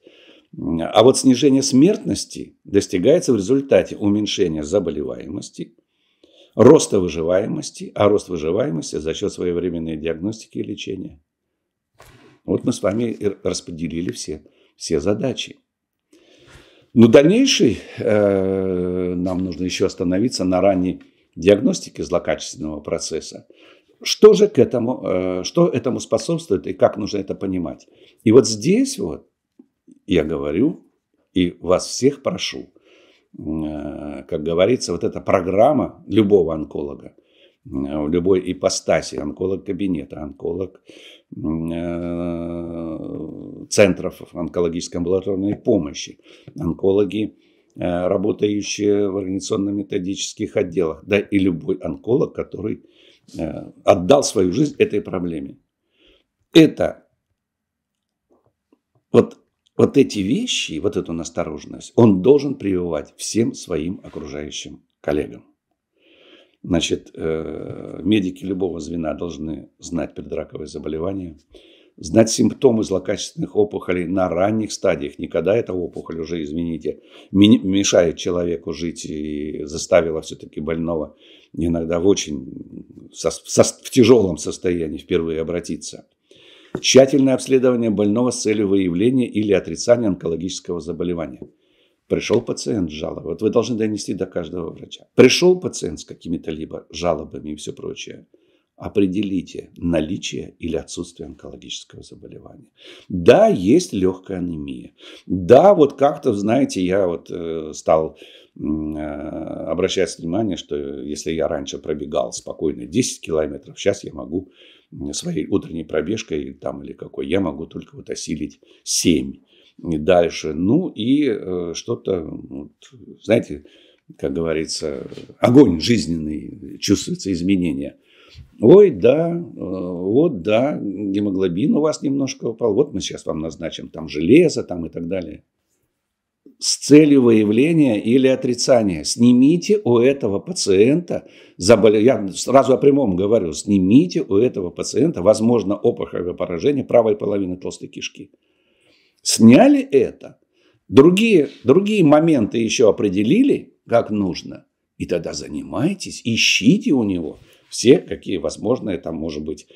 А вот снижение смертности достигается в результате уменьшения заболеваемости роста выживаемости, а рост выживаемости за счет своевременной диагностики и лечения. Вот мы с вами распределили все, все задачи. Но дальнейший э, нам нужно еще остановиться на ранней диагностике злокачественного процесса. Что же к этому, э, что этому способствует и как нужно это понимать? И вот здесь вот я говорю и вас всех прошу, э, Э, как говорится, вот эта программа любого онколога, э, любой ипостаси, онколог кабинета, онколог э, центров онкологической амбулаторной помощи, онкологи, работающие в организационно-методических отделах, да и любой онколог, который отдал свою жизнь этой проблеме. Это вот вот эти вещи, вот эту настороженность, он должен прививать всем своим окружающим коллегам. Значит, э, медики любого звена должны знать предраковые заболевания, знать симптомы злокачественных опухолей на ранних стадиях, Никогда когда эта опухоль уже, извините, мешает человеку жить и заставила все-таки больного иногда в очень в тяжелом состоянии впервые обратиться – Тщательное обследование больного с целью выявления или отрицания онкологического заболевания. Пришел пациент с жалобой. Вот вы должны донести до каждого врача. Пришел пациент с какими-то либо жалобами и все прочее. Определите наличие или отсутствие онкологического заболевания. Да, есть легкая анемия. Да, вот как-то, знаете, я вот э, стал э, обращать внимание, что если я раньше пробегал спокойно 10 километров, сейчас я могу своей утренней пробежкой там или какой, я могу только вот осилить 7 и дальше. Ну и э, что-то, вот, знаете, как говорится, огонь жизненный, чувствуется изменение Ой, да, э, вот да, гемоглобин у вас немножко упал, вот мы сейчас вам назначим там железо там и так далее с целью выявления или отрицания. Снимите у этого пациента заболевание, я сразу о прямом говорю, снимите у этого пациента, возможно, опухолевое поражение правой половины толстой кишки. Сняли это, другие, другие моменты еще определили, как нужно, и тогда занимайтесь, ищите у него все, какие возможные, там, может быть,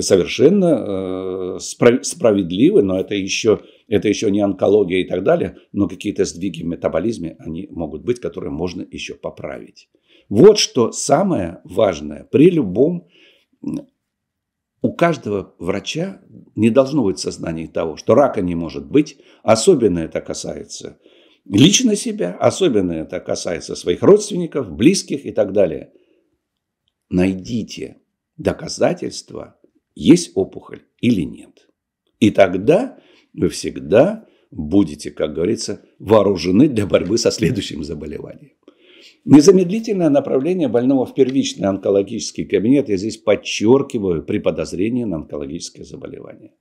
совершенно э, справедливы, но это еще это еще не онкология и так далее, но какие-то сдвиги в метаболизме, они могут быть, которые можно еще поправить. Вот что самое важное. При любом, у каждого врача не должно быть сознание того, что рака не может быть. Особенно это касается лично себя, особенно это касается своих родственников, близких и так далее. Найдите доказательства, есть опухоль или нет. И тогда вы всегда будете, как говорится, вооружены для борьбы со следующим заболеванием. Незамедлительное направление больного в первичный онкологический кабинет, я здесь подчеркиваю, при подозрении на онкологическое заболевание.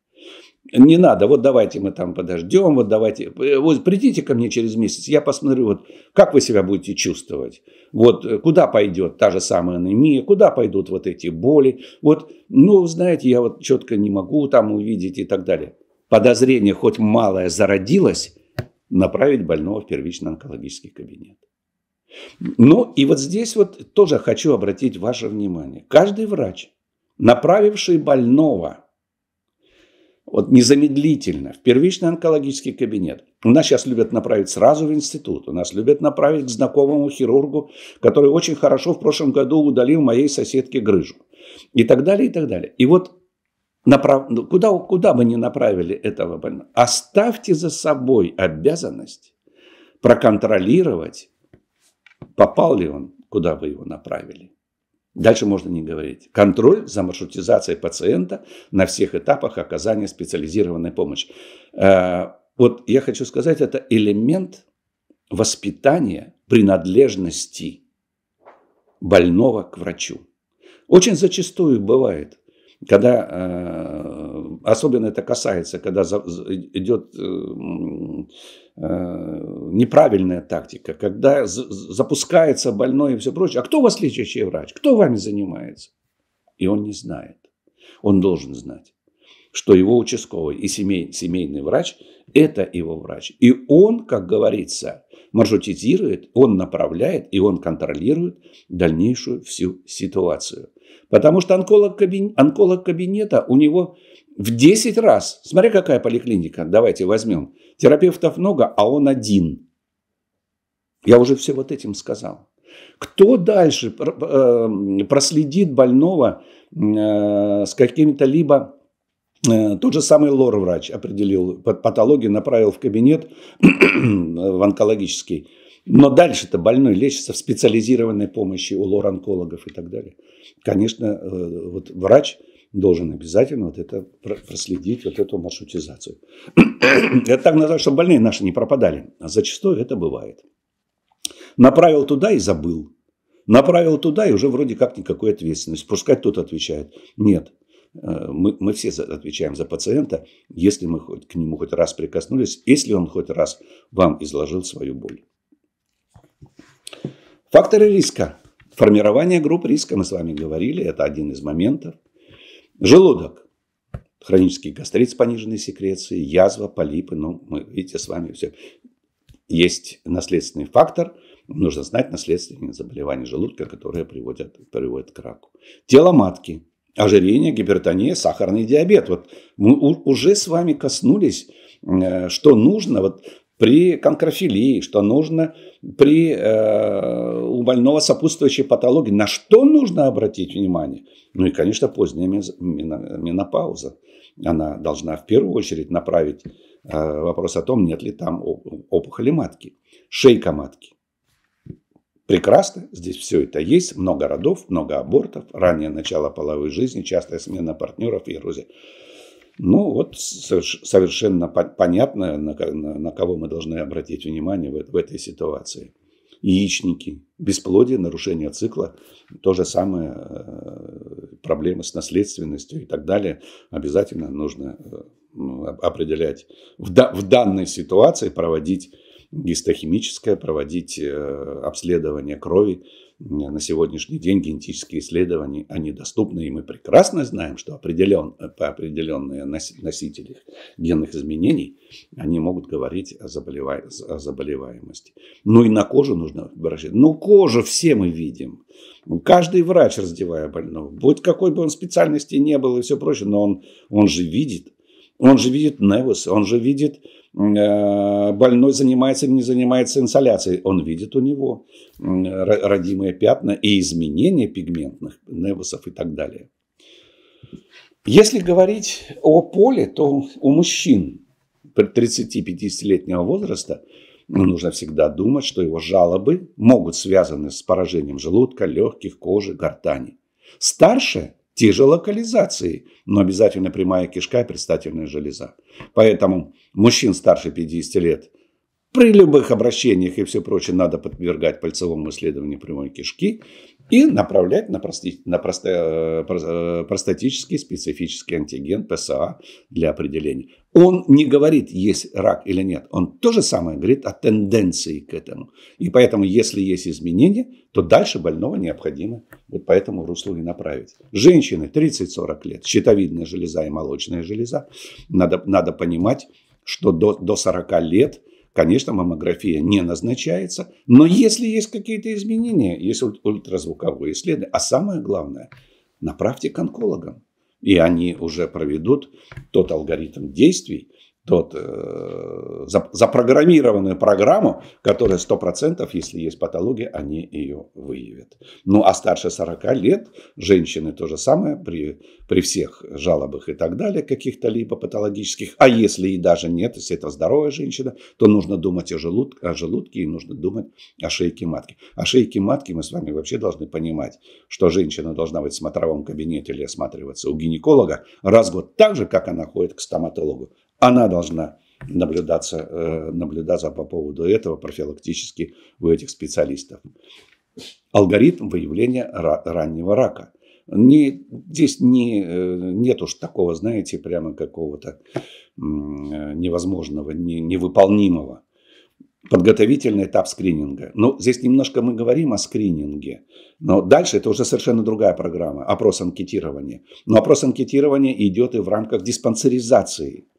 Не надо, вот давайте мы там подождем, вот давайте, э, вот придите ко мне через месяц, я посмотрю, вот как вы себя будете чувствовать, вот э, куда пойдет та же самая анемия, куда пойдут вот эти боли, вот, ну, знаете, я вот четко не могу там увидеть и так далее подозрение хоть малое зародилось, направить больного в первичный онкологический кабинет. Ну и вот здесь вот тоже хочу обратить ваше внимание. Каждый врач, направивший больного вот незамедлительно в первичный онкологический кабинет. У нас сейчас любят направить сразу в институт, у нас любят направить к знакомому хирургу, который очень хорошо в прошлом году удалил моей соседке грыжу. И так далее, и так далее. И вот направ... Ну, куда, куда бы ни направили этого больного, оставьте за собой обязанность проконтролировать, попал ли он, куда вы его направили. Дальше можно не говорить. Контроль за маршрутизацией пациента на всех этапах оказания специализированной помощи. Э, вот я хочу сказать, это элемент воспитания принадлежности больного к врачу. Очень зачастую бывает, когда, э, особенно это касается, когда идет э, э, неправильная тактика, когда запускается больной и все прочее. А кто у вас лечащий врач? Кто вами занимается? И он не знает. Он должен знать, что его участковый и семей, семейный врач – это его врач. И он, как говорится, маршрутизирует, он направляет и он контролирует дальнейшую всю ситуацию – Потому что онколог, кабинет, онколог кабинета у него в 10 раз. Смотри, какая поликлиника, давайте возьмем. Терапевтов много, а он один. Я уже все вот этим сказал. Кто дальше э, проследит больного э, с какими-то либо э, тот же самый лор-врач определил патологию, направил в кабинет в онкологический но дальше-то больной лечится в специализированной помощи у лор-онкологов и так далее. Конечно, э, вот врач должен обязательно вот это проследить, вот эту маршрутизацию. это так называется, чтобы больные наши не пропадали. А зачастую это бывает. Направил туда и забыл. Направил туда и уже вроде как никакой ответственности. Пускай тот отвечает. Нет, э, мы, мы все отвечаем за пациента, если мы хоть, к нему хоть раз прикоснулись, если он хоть раз вам изложил свою боль. Факторы риска. Формирование групп риска, мы с вами говорили, это один из моментов. Желудок. Хронический гастрит с пониженной секрецией, язва, полипы. Ну, мы, видите, с вами все. Есть наследственный фактор. Нужно знать наследственные заболевания желудка, которые приводят, приводят к раку. Тело матки. Ожирение, гипертония, сахарный диабет. Вот мы уже с вами коснулись, э, что нужно. Вот при конкрофилии, что нужно при э, у больного сопутствующей патологии, на что нужно обратить внимание. Ну и, конечно, поздняя менопауза. Она должна в первую очередь направить э, вопрос о том, нет ли там опухоли матки, шейка матки. Прекрасно, здесь все это есть, много родов, много абортов, раннее начало половой жизни, частая смена партнеров и эрозия. Ну, вот совершенно понятно, на кого мы должны обратить внимание в этой ситуации. Яичники, бесплодие, нарушение цикла, то же самое, э, проблемы с наследственностью и так далее. Обязательно нужно э, определять в данной ситуации, проводить гистохимическое, проводить э, обследование крови, на сегодняшний день генетические исследования, они доступны, и мы прекрасно знаем, что определен, э, по определенные носители генных изменений, они могут говорить о, заболева... о заболеваемости. Ну и на кожу нужно обращать. Ну кожу все мы видим. Каждый врач, раздевая больного, будь какой бы он специальности не был и все прочее, но он, он же видит, он же видит невус, он же видит, э, больной занимается или не занимается инсоляцией. Он видит у него родимые пятна и изменения пигментных невусов и так далее. Если говорить о поле, то у мужчин 30-50-летнего возраста ну, нужно всегда думать, что его жалобы могут связаны с поражением желудка, легких, кожи, гортани. Старше те же локализации, но обязательно прямая кишка и предстательная железа. Поэтому мужчин старше 50 лет при любых обращениях и все прочее надо подвергать пальцевому исследованию прямой кишки – и направлять на, прости, на просто, э, э, простатический специфический антиген ПСА для определения. Он не говорит, есть рак или нет. Он то же самое говорит о тенденции к этому. И поэтому, если есть изменения, то дальше больного необходимо вот по этому руслу и направить. Женщины 30-40 лет, щитовидная железа и молочная железа. Надо, надо понимать, что до, до 40 лет Конечно, маммография не назначается, но если есть какие-то изменения, есть ультразвуковые исследования, а самое главное, направьте к онкологам. И они уже проведут тот алгоритм действий, тот, э, за запрограммированную программу, которая 100%, если есть патология, они ее выявят. Ну, а старше 40 лет женщины то же самое при, при всех жалобах и так далее, каких-то либо патологических. А если и даже нет, если это здоровая женщина, то нужно думать о желудке, о желудке и нужно думать о шейке матки. О шейке матки мы с вами вообще должны понимать, что женщина должна быть в смотровом кабинете или осматриваться у гинеколога раз в год, так же, как она ходит к стоматологу она должна наблюдаться, э, наблюдаться по поводу этого профилактически у этих специалистов. Алгоритм выявления раннего рака. Не, здесь не, э, нет уж такого, знаете, прямо какого-то э, невозможного, не, невыполнимого. Подготовительный этап скрининга. Ну, здесь немножко мы говорим о скрининге, но дальше это уже совершенно другая программа, опрос анкетирования. Но опрос анкетирования идет и в рамках диспансеризации –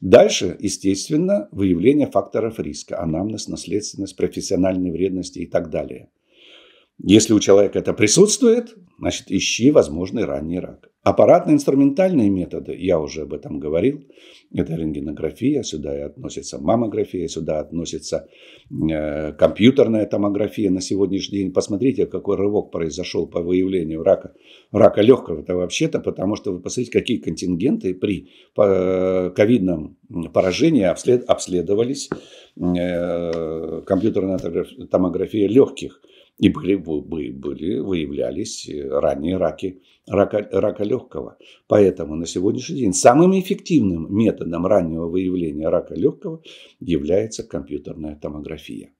Дальше, естественно, выявление факторов риска, анамнез, наследственность, профессиональные вредности и так далее – если у человека это присутствует, значит, ищи возможный ранний рак. Аппаратно-инструментальные методы, я уже об этом говорил, это рентгенография, сюда и относится маммография, сюда относится э, компьютерная томография на сегодняшний день. Посмотрите, какой рывок произошел по выявлению рака, рака легкого. Это вообще-то потому, что вы посмотрите, какие контингенты при ковидном поражении обслед, обследовались э, компьютерная томография легких – и были, были, были выявлялись э, ранние раки, рака, рака легкого. Поэтому на сегодняшний день самым эффективным методом раннего выявления рака легкого является компьютерная томография.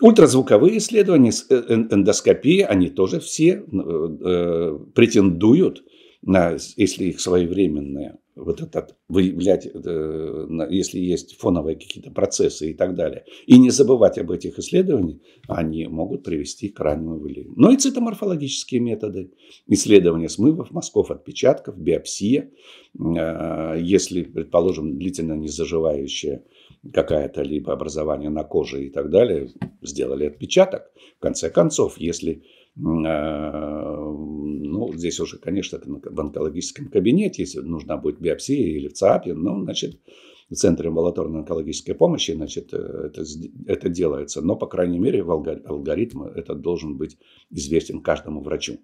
Ультразвуковые исследования, э, э, эндоскопии, они тоже все э, претендуют на, если их своевременное вот этот, выявлять, э, если есть фоновые какие-то процессы и так далее. И не забывать об этих исследованиях, они могут привести к раннему выявлению. Но и цитоморфологические методы, исследования смывов, мазков, отпечатков, биопсия, э, если, предположим, длительно не заживающая какая-то либо образование на коже и так далее, сделали отпечаток. В конце концов, если Э, ну, здесь уже, конечно, в онкологическом кабинете, если нужна будет биопсия или в ЦАПе, ну, значит, в Центре амбулаторной онкологической помощи, значит, э, это, это делается. Но, по крайней мере, в алгоритм это должен быть известен каждому врачу.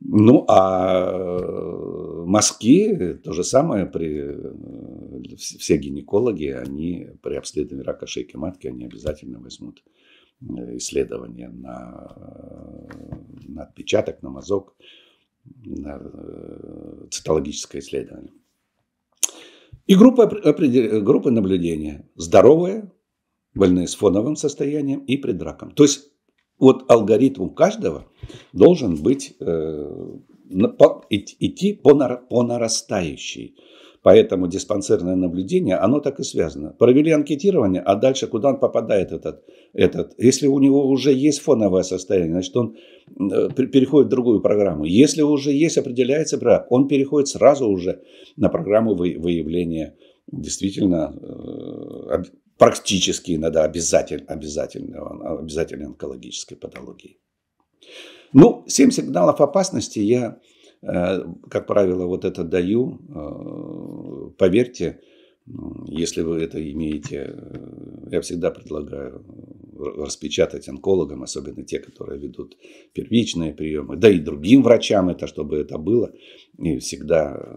Ну, а э, мазки, то же самое, при, все гинекологи, они при обследовании рака шейки матки, они обязательно возьмут Э, исследования на, э, на отпечаток, на мазок, на э, цитологическое исследование. И группа, группы наблюдения. Здоровые, больные с фоновым состоянием и предраком. То есть вот алгоритм каждого должен быть, э, идти по, по нарастающей. Поэтому диспансерное наблюдение, оно так и связано. Провели анкетирование, а дальше куда он попадает этот? этот. Если у него уже есть фоновое состояние, значит, он э, переходит в другую программу. Если уже есть, определяется брак, он переходит сразу уже на программу выявления действительно э, практически надо обязатель, обязательно, обязательно онкологической патологии. Ну, семь сигналов опасности я Э, как правило, вот это даю. Э, поверьте, если вы это имеете, э, я всегда предлагаю распечатать онкологам, особенно те, которые ведут первичные приемы, да и другим врачам это, чтобы это было. И всегда,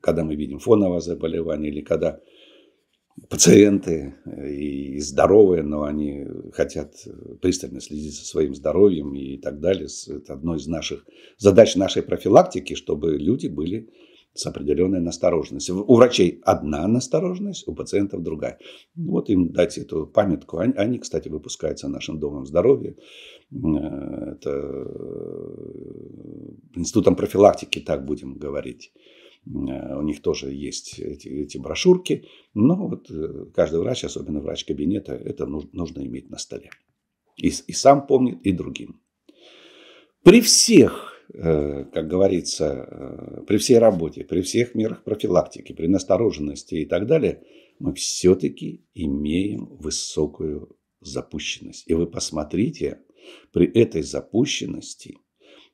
когда мы видим фоновое заболевание или когда пациенты э, и здоровые, но они хотят э, пристально следить за своим здоровьем и так далее. Это одно из наших задач нашей профилактики, чтобы люди были с определенной настороженностью. У врачей одна настороженность, у пациентов другая. Ну, вот им дать эту памятку. Они, кстати, выпускаются нашим домом здоровья. Э, это институтом профилактики, так будем говорить. Э, у них тоже есть эти, эти брошюрки, но вот э, каждый врач, особенно врач кабинета, это нужно, нужно иметь на столе. И, и сам помнит, и другим. При всех э, как говорится, при всей работе, при всех мерах профилактики, при настороженности и так далее, мы все-таки имеем высокую запущенность. И вы посмотрите, при этой запущенности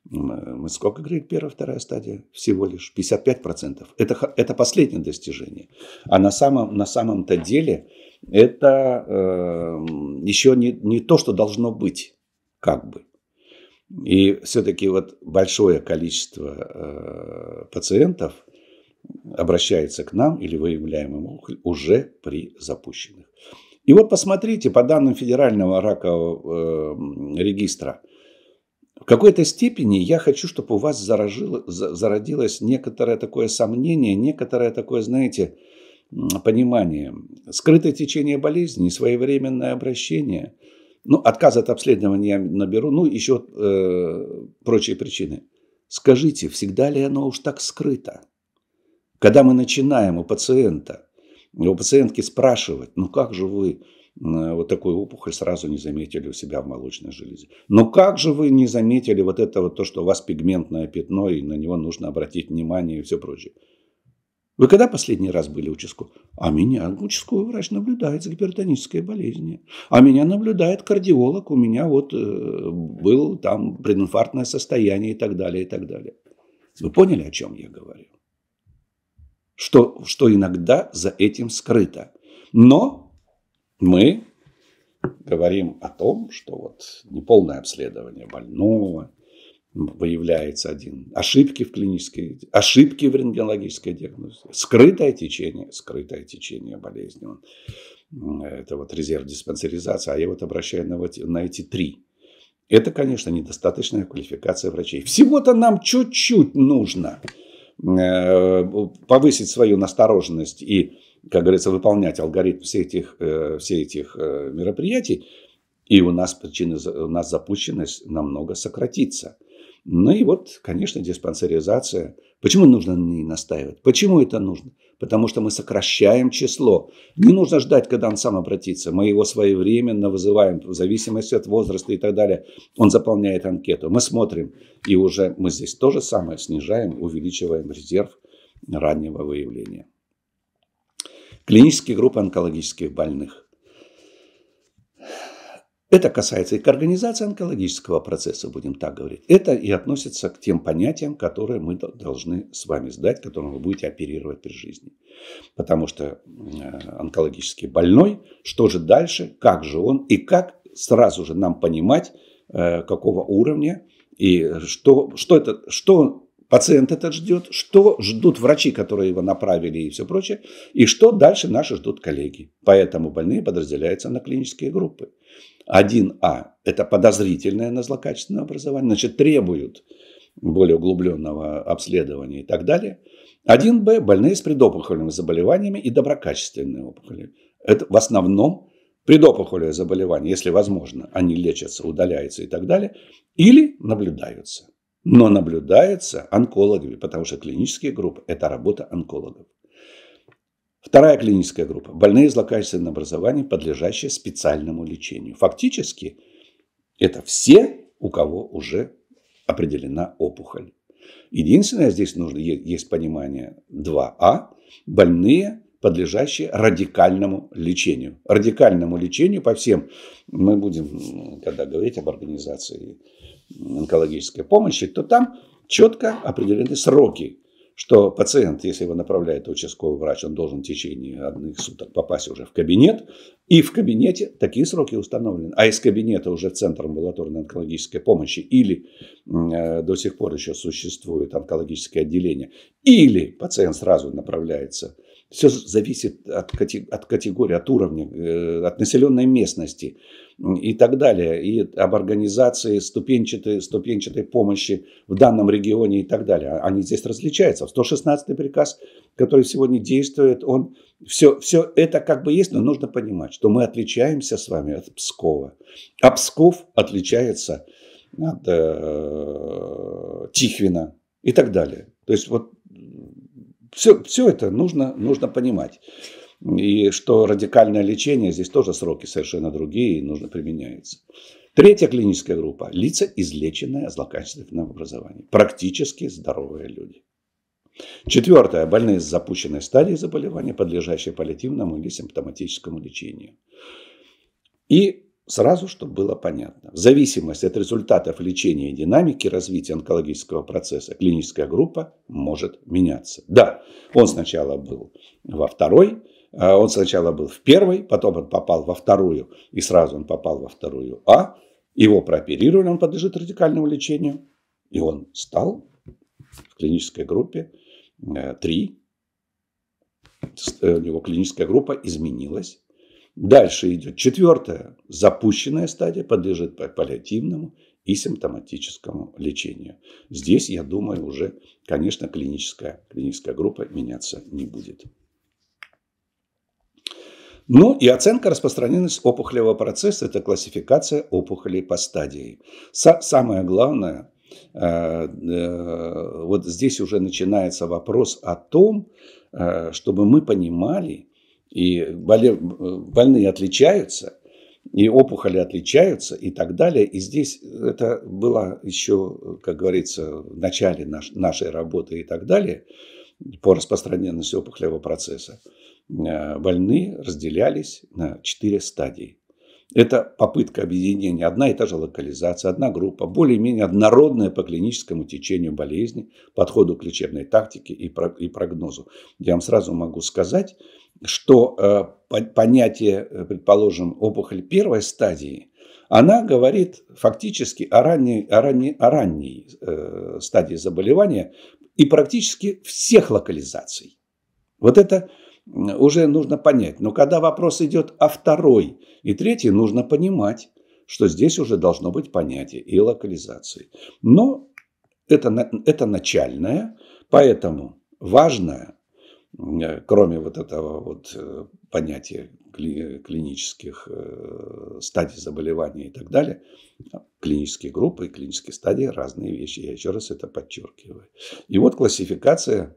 Э, мы сколько говорили, первая, вторая стадия? Всего лишь 55%. Это, это последнее достижение. А на, самом, на самом-то деле это э, эм, еще не, не то, что должно быть, как бы. И все-таки вот большое количество э, пациентов обращается к нам или выявляемым опухоль уже при запущенных. И вот посмотрите, по данным Федерального ракового э, регистра – в какой-то степени я хочу, чтобы у вас заражило, зародилось некоторое такое сомнение, некоторое такое, знаете, понимание. Скрытое течение болезни, своевременное обращение, ну, отказ от обследования я наберу, ну, еще э, прочие причины. Скажите, всегда ли оно уж так скрыто? Когда мы начинаем у пациента, у пациентки спрашивать, ну как же вы Э, вот такую опухоль сразу не заметили у себя в молочной железе. Но как же вы не заметили вот это вот то, что у вас пигментное пятно, и на него нужно обратить внимание и все прочее? Вы когда последний раз были участку? А меня участковый врач наблюдает за гипертонической болезнью. А меня наблюдает кардиолог. У меня вот э, был там прединфарктное состояние и так далее, и так далее. Вы поняли, о чем я говорю? Что, что иногда за этим скрыто. Но мы говорим о том, что вот неполное обследование больного, выявляется один, ошибки в клинической, ошибки в рентгенологической диагнозе, скрытое течение, скрытое течение болезни. Это вот резерв диспансеризации, а я вот обращаю на, на эти три. Это, конечно, недостаточная квалификация врачей. Всего-то нам чуть-чуть нужно э, повысить свою настороженность и как говорится, выполнять алгоритм всех этих, э, всех этих э, мероприятий, и у нас причина, у нас запущенность намного сократится. Ну и вот, конечно, диспансеризация. Почему нужно на ней настаивать? Почему это нужно? Потому что мы сокращаем число. Не нужно ждать, когда он сам обратится. Мы его своевременно вызываем в зависимости от возраста и так далее. Он заполняет анкету. Мы смотрим. И уже мы здесь то же самое снижаем, увеличиваем резерв раннего выявления клинических групп онкологических больных. Это касается и к организации онкологического процесса, будем так говорить. Это и относится к тем понятиям, которые мы должны с вами сдать, которым вы будете оперировать при жизни. Потому что э, онкологически больной, что же дальше, как же он и как сразу же нам понимать, э, какого уровня и что, что, это, что пациент этот ждет, что ждут врачи, которые его направили и все прочее, и что дальше наши ждут коллеги. Поэтому больные подразделяются на клинические группы. 1А – это подозрительное на злокачественное образование, значит, требуют более углубленного обследования и так далее. 1Б – больные с предопухолевыми заболеваниями и доброкачественные опухоли. Это в основном предопухолевые заболевания, если возможно, они лечатся, удаляются и так далее, или наблюдаются но наблюдается онкологами, потому что клинические группы – это работа онкологов. Вторая клиническая группа – больные злокачественным образованием, подлежащие специальному лечению. Фактически, это все, у кого уже определена опухоль. Единственное, здесь нужно, есть понимание 2А, а больные подлежащие радикальному лечению. Радикальному лечению по всем, мы будем, когда говорить об организации онкологической помощи, то там четко определены сроки, что пациент, если его направляет участковый врач, он должен в течение одних суток попасть уже в кабинет. И в кабинете такие сроки установлены. А из кабинета уже в Центр амбулаторной онкологической помощи или э, до сих пор еще существует онкологическое отделение, или пациент сразу направляется все зависит от, от категории, от уровня, э, от населенной местности и так далее. И об организации ступенчатой, ступенчатой помощи в данном регионе и так далее. Они здесь различаются. 116 приказ, который сегодня действует, он все, все это как бы есть, но нужно понимать, что мы отличаемся с вами от Пскова. А Псков отличается от э, Тихвина и так далее. То есть вот все, все это нужно, нужно понимать. И что радикальное лечение, здесь тоже сроки совершенно другие, и нужно применяется. Третья клиническая группа – лица, излеченные от злокачественного образования. Практически здоровые люди. Четвертое. Больные с запущенной стадией заболевания, подлежащие паллиативному или симптоматическому лечению. И Сразу, чтобы было понятно. зависимость от результатов лечения и динамики развития онкологического процесса клиническая группа может меняться. Да, он сначала был во второй, э, он сначала был в первой, потом он попал во вторую, и сразу он попал во вторую А. Его прооперировали, он подлежит радикальному лечению. И он стал в клинической группе 3. Э, э, у него клиническая группа изменилась Дальше идет четвертая. Запущенная стадия подлежит паллиативному и симптоматическому лечению. Здесь, я думаю, уже, конечно, клиническая, клиническая группа меняться не будет. Ну и оценка распространенности опухолевого процесса – это классификация опухолей по стадии. самое главное, э, э, вот здесь уже начинается вопрос о том, э, чтобы мы понимали, и больные отличаются, и опухоли отличаются, и так далее. И здесь это было еще, как говорится, в начале наш... нашей работы и так далее, по распространенности опухолевого процесса. Э, больные разделялись на четыре стадии. Это попытка объединения, одна и та же локализация, одна группа, более-менее однородная по клиническому течению болезни, подходу к лечебной тактике и прогнозу. Я вам сразу могу сказать, что э, понятие, э, предположим, опухоль первой стадии, она говорит фактически о ранней, о ранней, о ранней э, стадии заболевания и практически всех локализаций. Вот это уже нужно понять. Но когда вопрос идет о второй и третьей, нужно понимать, что здесь уже должно быть понятие и локализации. Но это, это начальное, поэтому важное, э, кроме вот этого вот э, понятия клинических э, стадий заболевания и так далее, клинические группы и клинические стадии – разные вещи, я еще раз это подчеркиваю. И вот классификация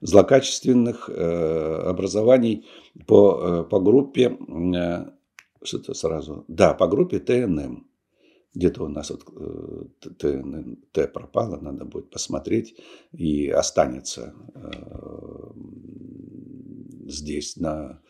злокачественных э, образований по, э, по группе, э, что-то сразу, да, по группе ТНМ. Где-то у нас вот ТНТ пропало, надо будет посмотреть и останется здесь на,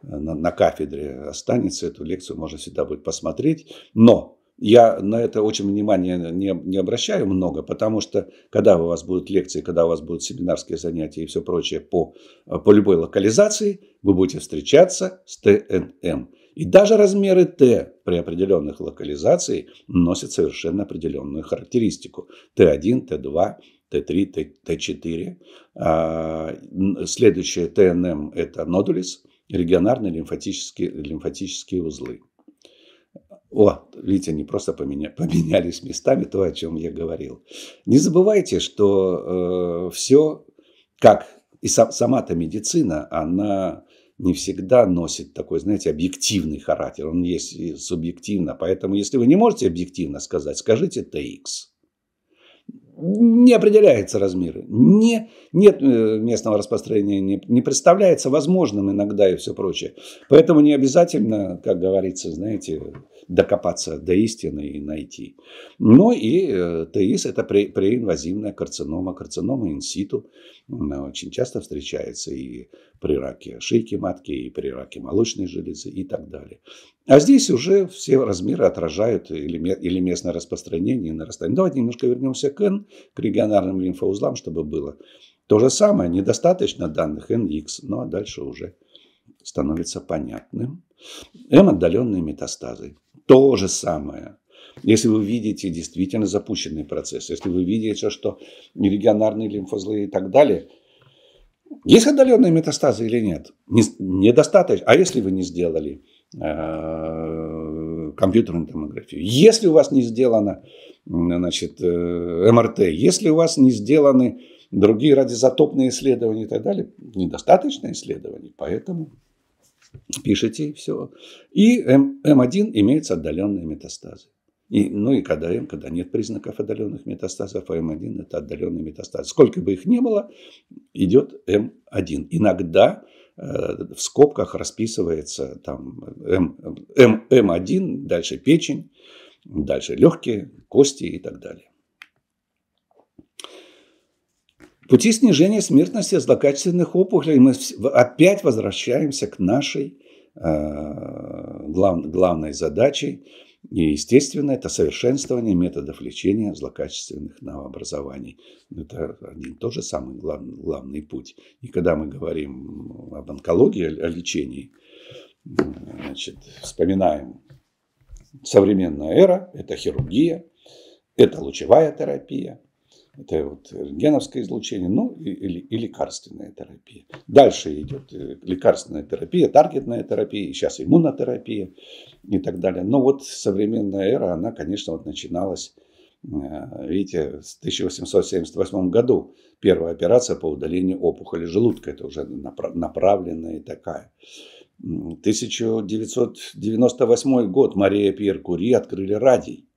на, на кафедре останется, эту лекцию можно всегда будет посмотреть. Но я на это очень внимание не, не обращаю много, потому что когда у вас будут лекции, когда у вас будут семинарские занятия и все прочее по, по любой локализации, вы будете встречаться с ТНМ. И даже размеры Т при определенных локализациях носят совершенно определенную характеристику. Т1, Т2, Т3, Т4. А, Следующее ТНМ – это нодулис, регионарные лимфатические, лимфатические узлы. О, видите, они просто поменя... поменялись местами, то, о чем я говорил. Не забывайте, что э, все, как и сам, сама-то медицина, она не всегда носит такой, знаете, объективный характер. Он есть и субъективно. Поэтому, если вы не можете объективно сказать, скажите TX. Не определяется размеры. Не, нет э, местного распространения, не, не представляется возможным иногда и все прочее. Поэтому не обязательно, как говорится, знаете, докопаться до истины и найти. Ну и э, ТИС – это преинвазивная карцинома, карцинома инситу. Она очень часто встречается и при раке шейки матки, и при раке молочной железы и так далее. А здесь уже все размеры отражают или, местное распространение, и нарастание. Давайте немножко вернемся к Н, к регионарным лимфоузлам, чтобы было то же самое. Недостаточно данных NX, ну а дальше уже становится понятным. М отдаленные метастазы то же самое. Если вы видите действительно запущенный процесс, если вы видите, что регионарные лимфозлы и так далее, есть отдаленные метастазы или нет? Недостаточно. А если вы не сделали э, компьютерную томографию, если у вас не сделано значит, э, МРТ, если у вас не сделаны другие радиозатопные исследования и так далее, недостаточно исследований. Поэтому пишете все. И М1 имеется отдаленные метастазы. И, ну и когда М, когда нет признаков отдаленных метастазов, а М1 это отдаленный метастаз Сколько бы их ни было, идет М1. Иногда э, в скобках расписывается там М, М, М1, дальше печень, дальше легкие, кости и так далее. пути снижения смертности злокачественных опухолей мы опять возвращаемся к нашей э, глав, главной задачей. И, естественно, это совершенствование методов лечения злокачественных новообразований. Это один же самый главный, главный путь. И когда мы говорим об онкологии, о лечении, значит, вспоминаем современная эра, это хирургия, это лучевая терапия – это вот рентгеновское излучение, ну или и, лекарственная терапия. Дальше идет э, лекарственная терапия, таргетная терапия, сейчас иммунотерапия и так далее. Но вот современная эра, она, конечно, вот начиналась, э, видите, в 1878 году. Первая операция по удалению опухоли желудка, это уже направленная такая. 1998 год Мария Пьер Кури открыли радий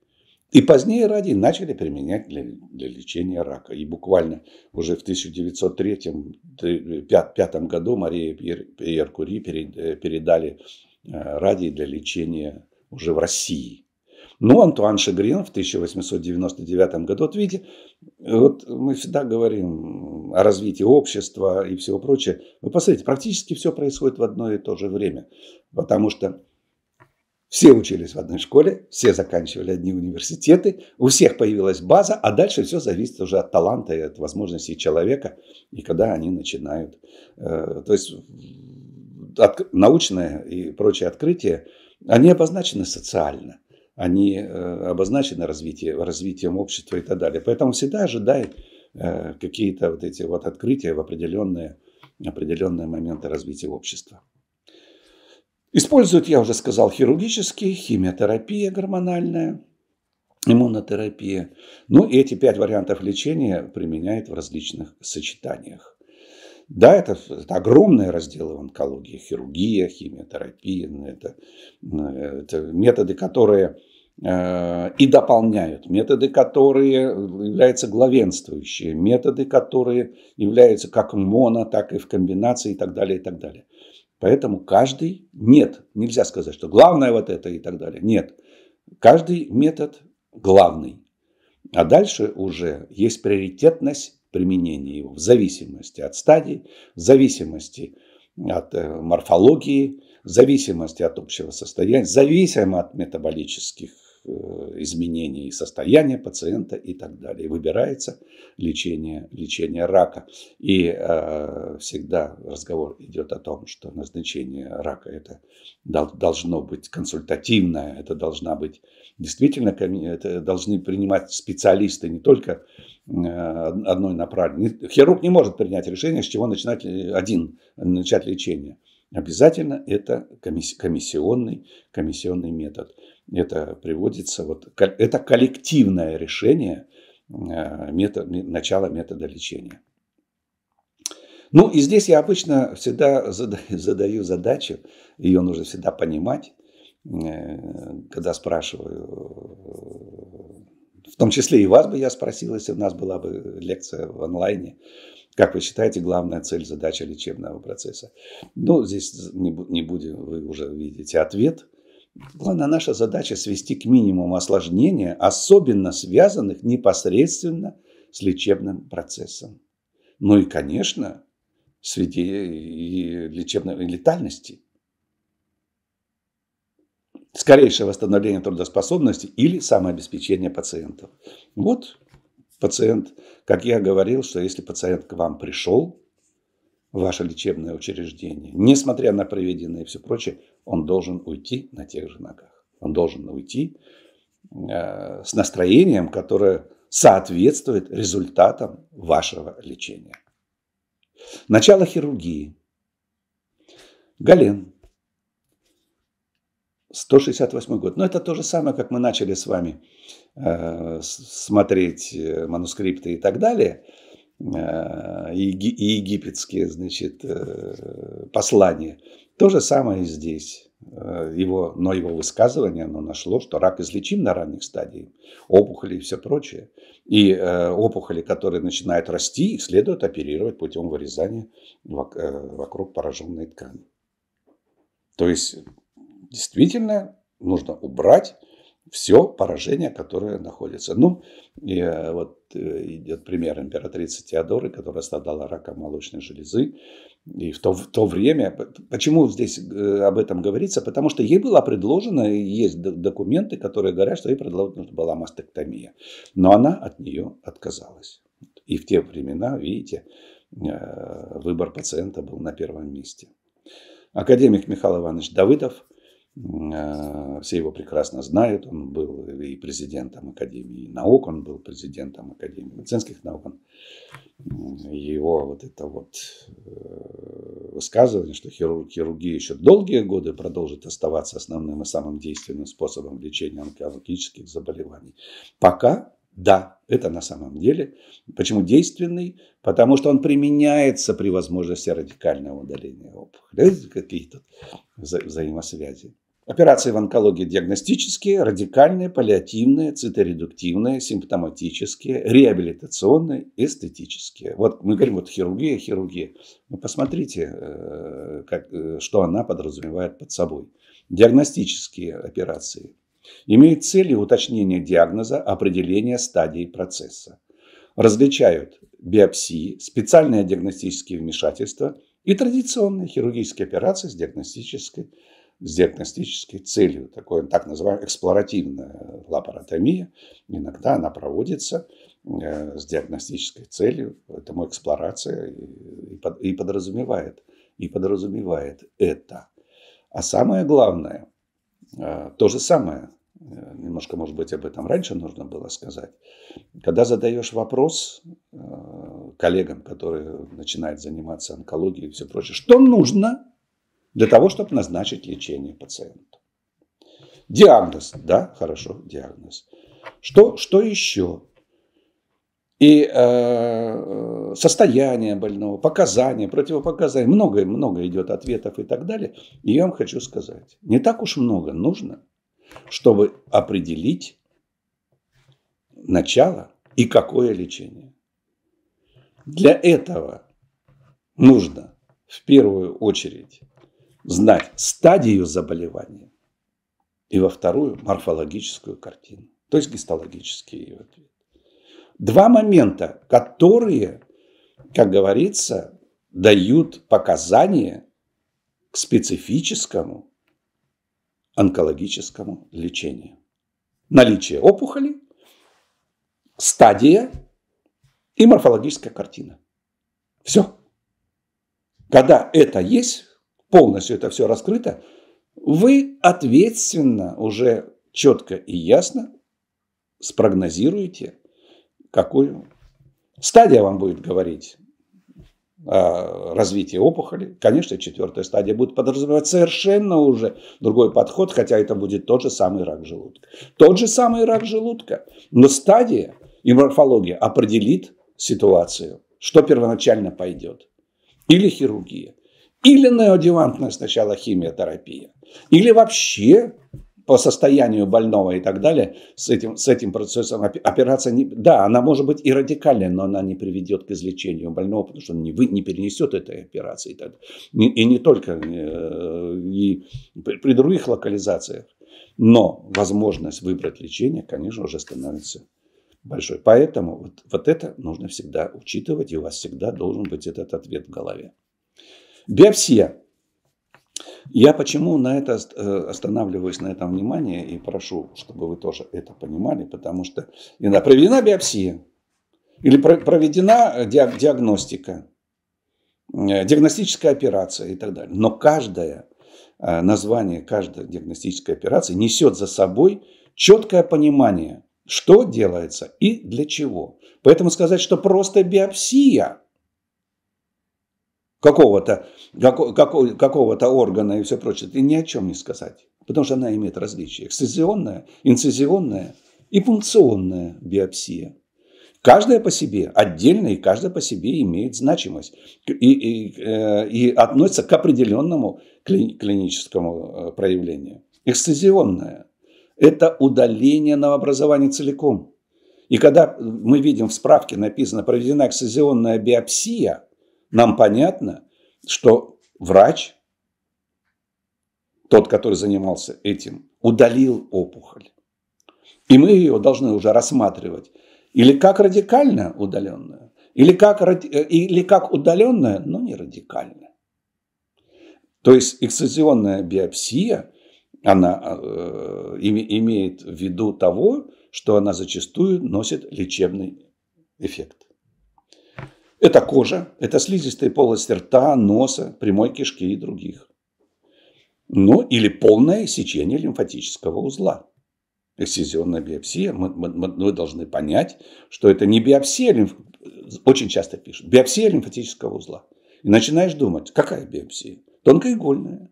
и позднее радий начали применять для, для лечения рака. И буквально уже в 1905 году Мария Пьер, Пьер Кури э, передали э, радий для лечения уже в России. Ну, Антуан Шагрин в 1899 году, вот видите, вот мы всегда говорим о развитии общества и всего прочее. Вы посмотрите, практически все происходит в одно и то же время, потому что все учились в одной школе, все заканчивали одни университеты, у всех появилась база, а дальше все зависит уже от таланта и от возможностей человека, и когда они начинают. Э, то есть от, научное и прочие открытия, они обозначены социально, они э, обозначены развитием, развитием общества и так далее. Поэтому всегда ожидай э, какие-то вот эти вот открытия в определенные, определенные моменты развития общества. Используют, я уже сказал, хирургические, химиотерапия гормональная, иммунотерапия. Ну и эти пять вариантов лечения применяют в различных сочетаниях. Да, это, это огромные разделы в онкологии. Хирургия, химиотерапия. Ну, это, ну, это методы, которые э, и дополняют. Методы, которые э, являются главенствующие. Методы, которые являются как моно, так и в комбинации и так далее, и так далее. Поэтому каждый нет, нельзя сказать, что главное вот это и так далее. Нет, каждый метод главный. А дальше уже есть приоритетность применения его в зависимости от стадии, в зависимости от э, морфологии, в зависимости от общего состояния, зависимо от метаболических Э, изменений состояния пациента и так далее. Выбирается лечение, лечение рака. И э, всегда разговор идет о том, что назначение рака это должно быть консультативное, это должна быть действительно, это должны принимать специалисты не только э, одной направленности. Хирург не может принять решение, с чего начинать один, начать лечение. Обязательно это комиссионный, комиссионный метод это приводится, вот, это коллективное решение э, метод, начала метода лечения. Ну и здесь я обычно всегда задаю, задаю задачу, ее нужно всегда понимать, э, когда спрашиваю, в том числе и вас бы я спросил, если у нас была бы лекция в онлайне, как вы считаете, главная цель, задача лечебного процесса? Ну, здесь не, не будем, вы уже видите ответ – Главная наша задача – свести к минимуму осложнения, особенно связанных непосредственно с лечебным процессом. Ну и, конечно, среди и лечебной летальности. Скорейшее восстановление трудоспособности или самообеспечение пациентов. Вот пациент, как я говорил, что если пациент к вам пришел, ваше лечебное учреждение, несмотря на проведенное и все прочее, он должен уйти на тех же ногах. Он должен уйти э, с настроением, которое соответствует результатам вашего лечения. Начало хирургии. Гален. 168 год. Но ну, это то же самое, как мы начали с вами э, смотреть э, манускрипты и так далее – Э, и египетские значит, э, послания. То же самое и здесь. Э, его, но его высказывание оно нашло, что рак излечим на ранних стадиях, опухоли и все прочее. И опухоли, которые начинают расти, их следует оперировать путем вырезания вокруг пораженной ткани. То есть, действительно, нужно убрать все поражения, которые находятся. Ну, и, э, вот э, идет пример императрицы Теодоры, которая страдала раком молочной железы. И в то, в то время, почему здесь э, об этом говорится? Потому что ей было предложено, есть документы, которые говорят, что ей предложена была мастектомия. Но она от нее отказалась. И в те времена, видите, выбор пациента был на первом месте. Академик Михаил Иванович Давыдов – Э, все его прекрасно знают. Он был и президентом Академии наук, он был президентом Академии медицинских наук. его вот это вот э, высказывание, что хирургия еще долгие годы продолжит оставаться основным и самым действенным способом лечения онкологических заболеваний. Пока да, это на самом деле. Почему действенный? Потому что он применяется при возможности радикального удаления опухоли. Видите, какие тут вза- взаимосвязи. Операции в онкологии диагностические, радикальные, паллиативные, циторедуктивные, симптоматические, реабилитационные, эстетические. Вот мы говорим, вот хирургия, хирургия. Ну, посмотрите, э, как, э, что она подразумевает под собой. Диагностические операции имеют цели уточнения диагноза, определения стадии процесса. Различают биопсии, специальные диагностические вмешательства и традиционные хирургические операции с диагностической с диагностической целью. Такое так называемая эксплоративная лапаротомия. Иногда она проводится э, с диагностической целью, поэтому эксплорация и подразумевает, и подразумевает это. А самое главное, э, то же самое, э, немножко, может быть, об этом раньше нужно было сказать, когда задаешь вопрос коллегам, которые начинают заниматься онкологией и все прочее, что нужно – для того, чтобы назначить лечение пациента. Диагноз, да, хорошо, диагноз. Что, что еще? И э, состояние больного, показания, противопоказания, много-много идет ответов и так далее. И я вам хочу сказать, не так уж много нужно, чтобы определить начало и какое лечение. Для этого нужно в первую очередь знать стадию заболевания и во вторую морфологическую картину, то есть гистологический ее ответ. Два момента, которые, как говорится, дают показания к специфическому онкологическому лечению. Наличие опухоли, стадия и морфологическая картина. Все. Когда это есть, полностью это все раскрыто, вы ответственно уже четко и ясно спрогнозируете, какую стадия вам будет говорить развитие опухоли. Конечно, четвертая стадия будет подразумевать совершенно уже другой подход, хотя это будет тот же самый рак желудка. Тот же самый рак желудка, но стадия и морфология определит ситуацию, что первоначально пойдет. Или хирургия, или неодевантная сначала химиотерапия, или вообще по состоянию больного и так далее с этим, с этим процессом операция, не, да, она может быть и радикальная, но она не приведет к излечению больного, потому что он не, вы, не перенесет этой операции. И, так, и не только э, и при других локализациях. Но возможность выбрать лечение, конечно, уже становится большой. Поэтому вот, вот это нужно всегда учитывать, и у вас всегда должен быть этот ответ в голове. Биопсия. Я почему на это э, останавливаюсь, на этом внимание и прошу, чтобы вы тоже это понимали, потому что иногда проведена биопсия или проведена э, диагностика, э, диагностическая операция и так далее. Но каждое название, каждая диагностическая операция несет за собой четкое понимание, что делается и для чего. Поэтому сказать, что просто биопсия – какого-то какого, какого, то органа и все прочее, ты ни о чем не сказать. Потому что она имеет различия. эксцезионная, инцизионная и функционная биопсия. Каждая по себе, отдельно и каждая по себе имеет значимость и, и, э, и относится к определенному клиническому э, проявлению. эксцезионная это удаление новообразования целиком. И когда мы видим в справке написано «проведена эксцезионная биопсия», нам понятно, что врач, тот, который занимался этим, удалил опухоль. И мы ее должны уже рассматривать или как радикально удаленную, или как, э, или как удаленная, но не радикально. То есть эксцизионная биопсия, она э, имеет в виду того, что она зачастую носит лечебный эффект. Это кожа, это слизистые полости рта, носа, прямой кишки и других. Ну, или полное сечение лимфатического узла. Эксцизионная биопсия, мы, мы, мы должны понять, что это не биопсия, лимф... очень часто пишут, биопсия лимфатического узла. И начинаешь думать, какая биопсия? Тонкоигольная.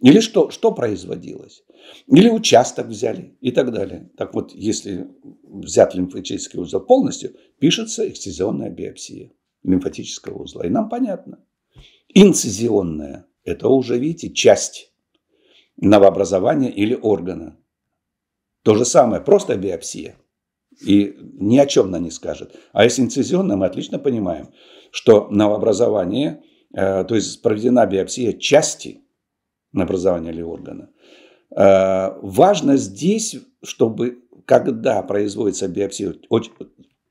Или что, что производилось? Или участок взяли и так далее. Так вот, если взят лимфатический узел полностью, пишется эксцизионная биопсия лимфатического узла. И нам понятно. Инцизионная – это уже, видите, часть новообразования или органа. То же самое, просто биопсия. И ни о чем она не скажет. А если инцизионная, мы отлично понимаем, что новообразование, э, то есть проведена биопсия части образования или органа. Э, важно здесь, чтобы когда производится биопсия, очень,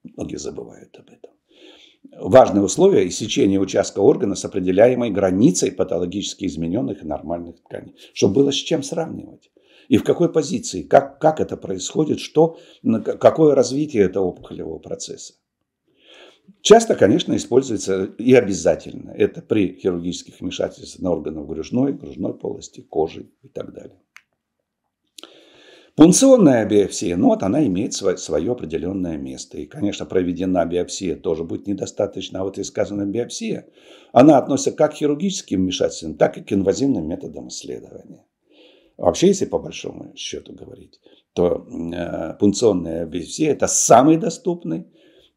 многие забывают об этом важное условие – иссечение участка органа с определяемой границей патологически измененных и нормальных тканей. Чтобы было с чем сравнивать. И в какой позиции, как, как это происходит, что, какое развитие этого опухолевого процесса. Часто, конечно, используется и обязательно. Это при хирургических вмешательствах на органы в брюшной, грудной полости, кожи и так далее. Пункционная биопсия, ну вот она имеет свое, свое определенное место. И, конечно, проведена биопсия тоже будет недостаточно. А вот и сказанная биопсия, она относится как к хирургическим вмешательствам, так и к инвазивным методам исследования. Вообще, если по большому счету говорить, то э, пункционная биопсия – это самый доступный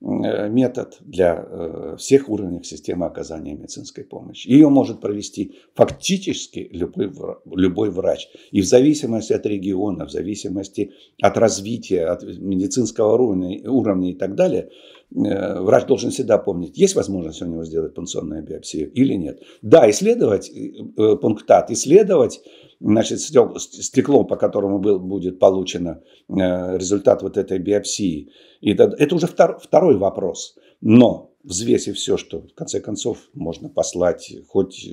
Э, метод для э, всех уровней системы оказания медицинской помощи. Ее может провести фактически любой, любой врач. И в зависимости от региона, в зависимости от развития, от медицинского уровня, уровня и так далее – Э, врач должен всегда помнить, есть возможность у него сделать пункционную биопсию или нет. Да, исследовать э, э, пунктат, исследовать значит, стекло, по которому был, будет получен результат вот этой биопсии. И это, это уже втор, второй вопрос. Но взвесив все, что в конце концов можно послать хоть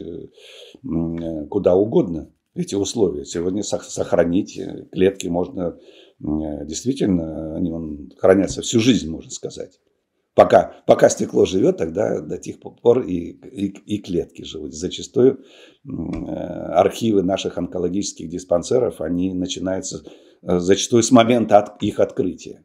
куда угодно эти условия. Сегодня сохранить клетки можно действительно, они хранятся всю жизнь, можно сказать. Пока, пока стекло живет, тогда до тех пор и, и, и клетки живут. Зачастую э, архивы наших онкологических диспансеров, они начинаются э, зачастую с момента от, их открытия.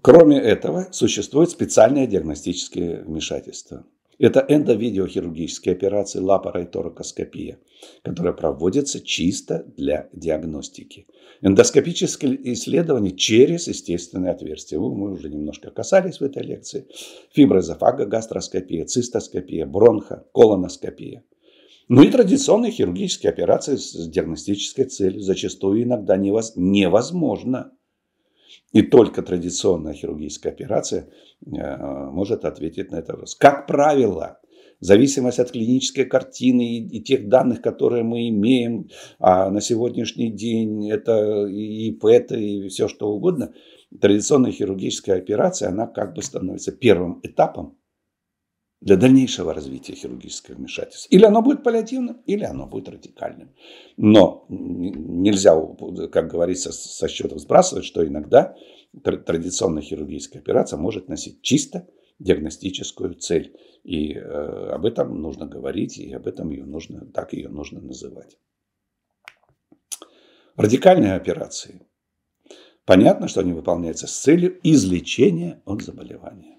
Кроме этого, существует специальное диагностическое вмешательство – это эндовидеохирургические операции лапарайторакоскопия, которая проводится чисто для диагностики. Эндоскопическое исследование через естественное отверстие. Мы уже немножко касались в этой лекции. Фиброэзофага, гастроскопия, цистоскопия, бронха, колоноскопия. Ну и традиционные хирургические операции с диагностической целью зачастую иногда невозможно и только традиционная хирургическая операция э, может ответить на этот вопрос. Как правило, зависимость от клинической картины и, тех данных, которые мы имеем а на сегодняшний день, это и ПЭТ, и все что угодно, традиционная хирургическая операция, она как бы становится первым этапом для дальнейшего развития хирургического вмешательства. Или оно будет паллиативным, или оно будет радикальным. Но нельзя, как говорится, со счетов сбрасывать, что иногда традиционная хирургическая операция может носить чисто диагностическую цель. И э, об этом нужно говорить, и об этом ее нужно, так ее нужно называть. Радикальные операции. Понятно, что они выполняются с целью излечения от заболевания.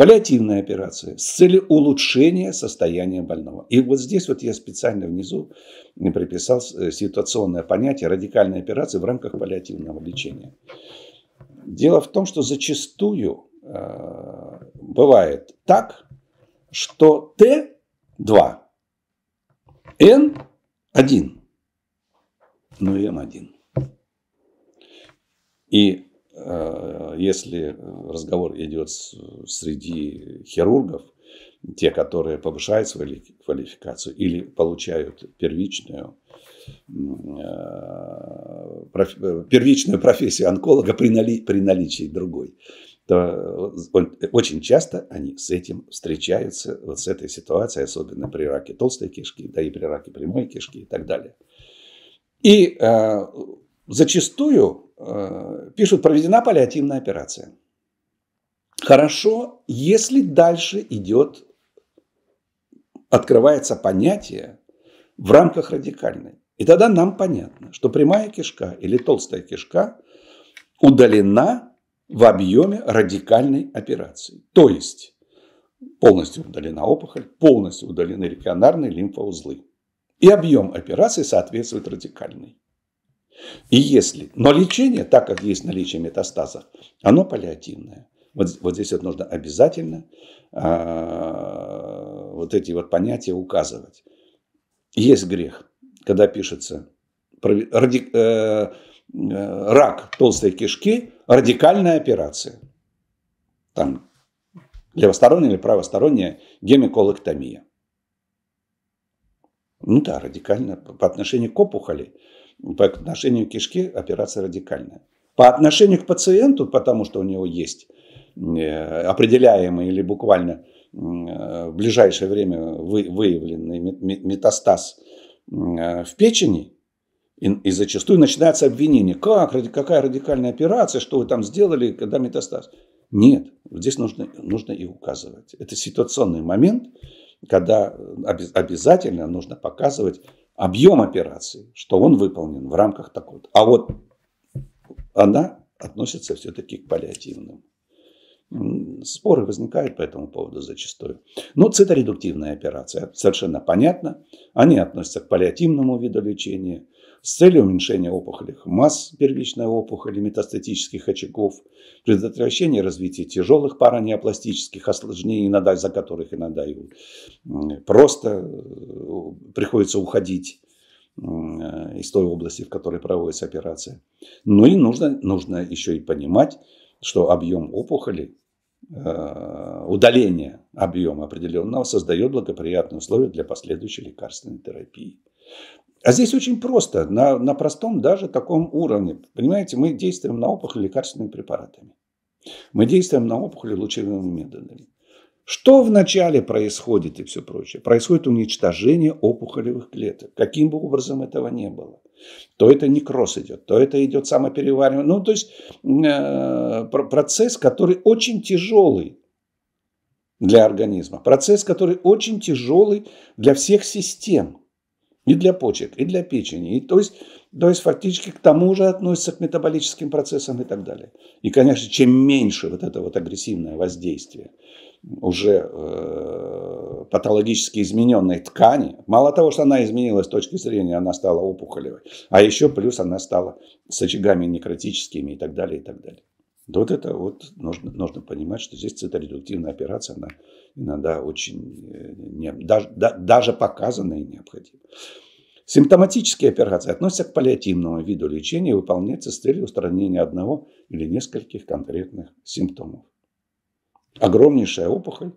Паллиативная операция с целью улучшения состояния больного. И вот здесь вот я специально внизу приписал э, ситуационное понятие радикальной операции в рамках паллиативного лечения. Дело в том, что зачастую э, бывает так, что Т2, Н1, ну и М1. И Э, если разговор идет среди хирургов, те, которые повышают свою квалификацию или получают первичную, э, э, первичную профессию онколога при, нали, при наличии другой, то очень часто они с этим встречаются, вот с этой ситуацией, особенно при раке толстой кишки, да и при раке прямой кишки и так далее. И э, зачастую Э, пишут, проведена паллиативная операция. Хорошо, если дальше идет, открывается понятие в рамках радикальной. И тогда нам понятно, что прямая кишка или толстая кишка удалена в объеме радикальной операции. То есть полностью удалена опухоль, полностью удалены регионарные лимфоузлы. И объем операции соответствует радикальной. И если, но лечение, так как есть наличие метастазов, оно паллиативное. Вот, вот здесь вот нужно обязательно а, вот эти вот понятия указывать. Есть грех, когда пишется ради, э, э, рак толстой кишки, радикальная операция. Там левосторонняя или правосторонняя гемиколэктомия. Ну да, радикально по отношению к опухоли по отношению к кишке операция радикальная. По отношению к пациенту, потому что у него есть э, определяемый или буквально э, в ближайшее время выявленный метастаз э, в печени, и, зачастую начинается обвинение. Как, какая радикальная операция, что вы там сделали, когда метастаз? Нет, здесь нужно, нужно и указывать. Это ситуационный момент – когда э, обязательно нужно показывать объем операции, что он выполнен в рамках такого. А вот она относится все-таки к паллиативным. Споры возникают по этому поводу зачастую. Но циторедуктивная операция, совершенно понятно, они относятся к паллиативному виду лечения – с целью уменьшения опухолевых масс первичной опухоли, метастатических очагов, предотвращения развития тяжелых паранеопластических осложнений, иногда из-за которых иногда и просто э, приходится уходить из той области, в которой проводится операция. Ну и нужно, нужно еще и понимать, что объем опухоли, э, удаление объема определенного создает благоприятные условия для последующей лекарственной терапии. А здесь очень просто, на, на простом даже таком уровне. Понимаете, мы действуем на опухоли лекарственными препаратами. Мы действуем на опухоли лучевыми методами. Что вначале происходит и все прочее? Происходит уничтожение опухолевых клеток. Каким бы образом этого не было. То это некроз идет, то это идет самопереваривание. Ну, то есть э, процесс, который очень тяжелый для организма. Процесс, который очень тяжелый для всех систем и для почек, и для печени. И, то, есть, то есть фактически к тому же относится к метаболическим процессам и так далее. И, конечно, чем меньше вот это вот агрессивное воздействие уже э, патологически измененной ткани, мало того, что она изменилась с точки зрения, она стала опухолевой, а еще плюс она стала с очагами некротическими и так далее, и так далее. Да вот это вот нужно, нужно понимать, что здесь циторедуктивная операция, она иногда очень, э, не, даже, да, даже показана и необходима. Симптоматические операции относятся к паллиативному виду лечения и выполняются с целью устранения одного или нескольких конкретных симптомов. Огромнейшая опухоль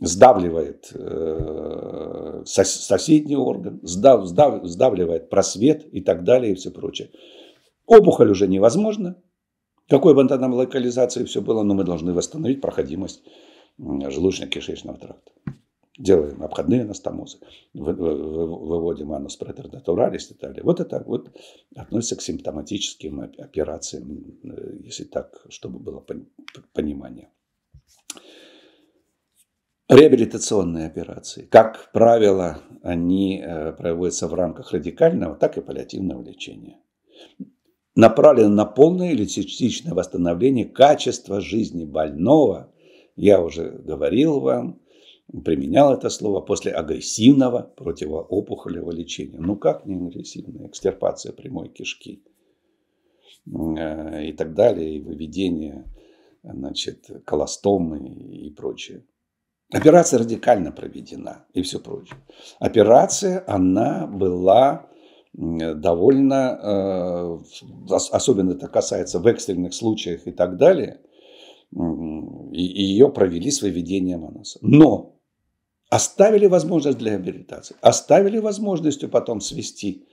сдавливает э, соседний орган, сдав, сдав, сдавливает просвет и так далее и все прочее. Опухоль уже невозможно какой бы там локализации все было, но мы должны восстановить проходимость желудочно-кишечного тракта. Делаем обходные анастомозы, выводим анус протернатуралис и так далее. Вот это вот относится к симптоматическим операциям, э, если так, чтобы было понимание. Реабилитационные операции. Как правило, они э, проводятся в рамках радикального, так и паллиативного лечения направлена на полное или частичное восстановление качества жизни больного. Я уже говорил вам, применял это слово после агрессивного противоопухолевого лечения. Ну как не агрессивное? экстерпация прямой кишки э, и так далее, и выведение значит, колостомы и прочее. Операция радикально проведена и все прочее. Операция, она была довольно, э, особенно это касается в экстренных случаях и так далее, и ее провели с выведением анаса. Но оставили возможность для реабилитации, оставили возможность потом свести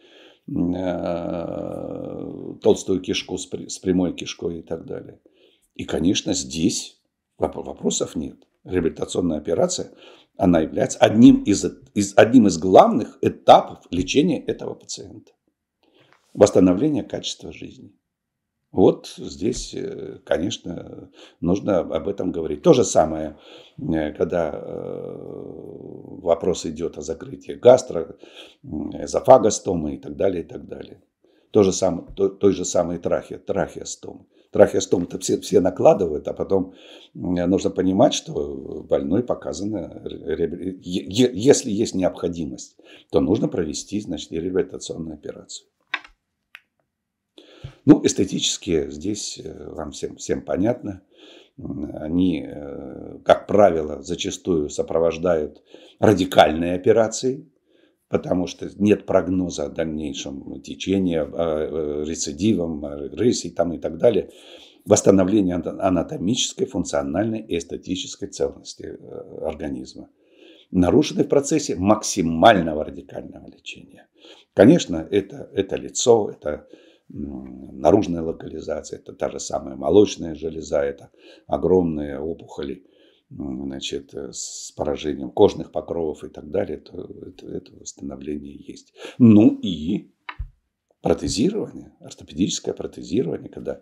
э, толстую кишку с прямой кишкой и так далее. И, конечно, здесь вопросов нет. Реабилитационная операция она является одним из, из, одним из главных этапов лечения этого пациента. Восстановление качества жизни. Вот здесь, э, конечно, нужно об этом говорить. То же самое, э, когда э, вопрос идет о закрытии гастро, эзофагостомы и так далее, и так далее. То же самое, то той же самой трахе, трахеостомы трахеостом-то все, все накладывают, а потом нужно понимать, что больной показано, э, если есть необходимость, то нужно провести, значит, реабилитационную операцию. Ну, эстетически здесь э, вам всем, всем понятно. Они, э, как правило, зачастую сопровождают радикальные операции, потому что нет прогноза о дальнейшем течении, о э, э, рецидивом, э, рысе там и так далее. Восстановление анатомической, функциональной и эстетической целостности организма нарушены в процессе максимального радикального лечения. Конечно, это, это лицо, это наружная локализация, это та же самая молочная железа, это огромные опухоли – ну, значит, э, с поражением кожных покровов и так далее, то это, это восстановление есть. Ну и протезирование, ортопедическое протезирование, когда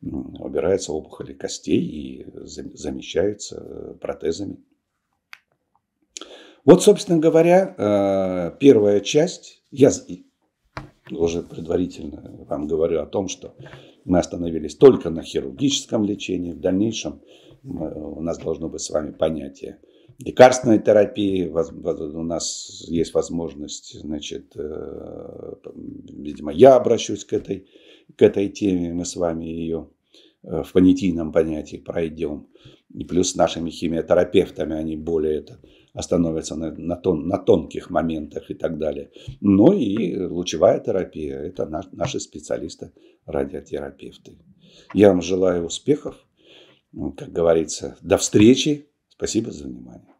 убираются опухоли костей и замещаются э, протезами. Вот, собственно говоря, э, первая часть. Я уже предварительно вам говорю о том, что мы остановились только на хирургическом лечении. В дальнейшем у нас должно быть с вами понятие лекарственной терапии, у нас есть возможность, значит, э, видимо, я обращусь к этой, к этой теме, мы с вами ее э, в понятийном понятии пройдем. И плюс с нашими химиотерапевтами они более это остановятся на, на, тон, на тонких моментах и так далее. Ну и лучевая терапия – это наш, наши специалисты, радиотерапевты. Я вам желаю успехов. Ну, как говорится, до встречи. Спасибо за внимание.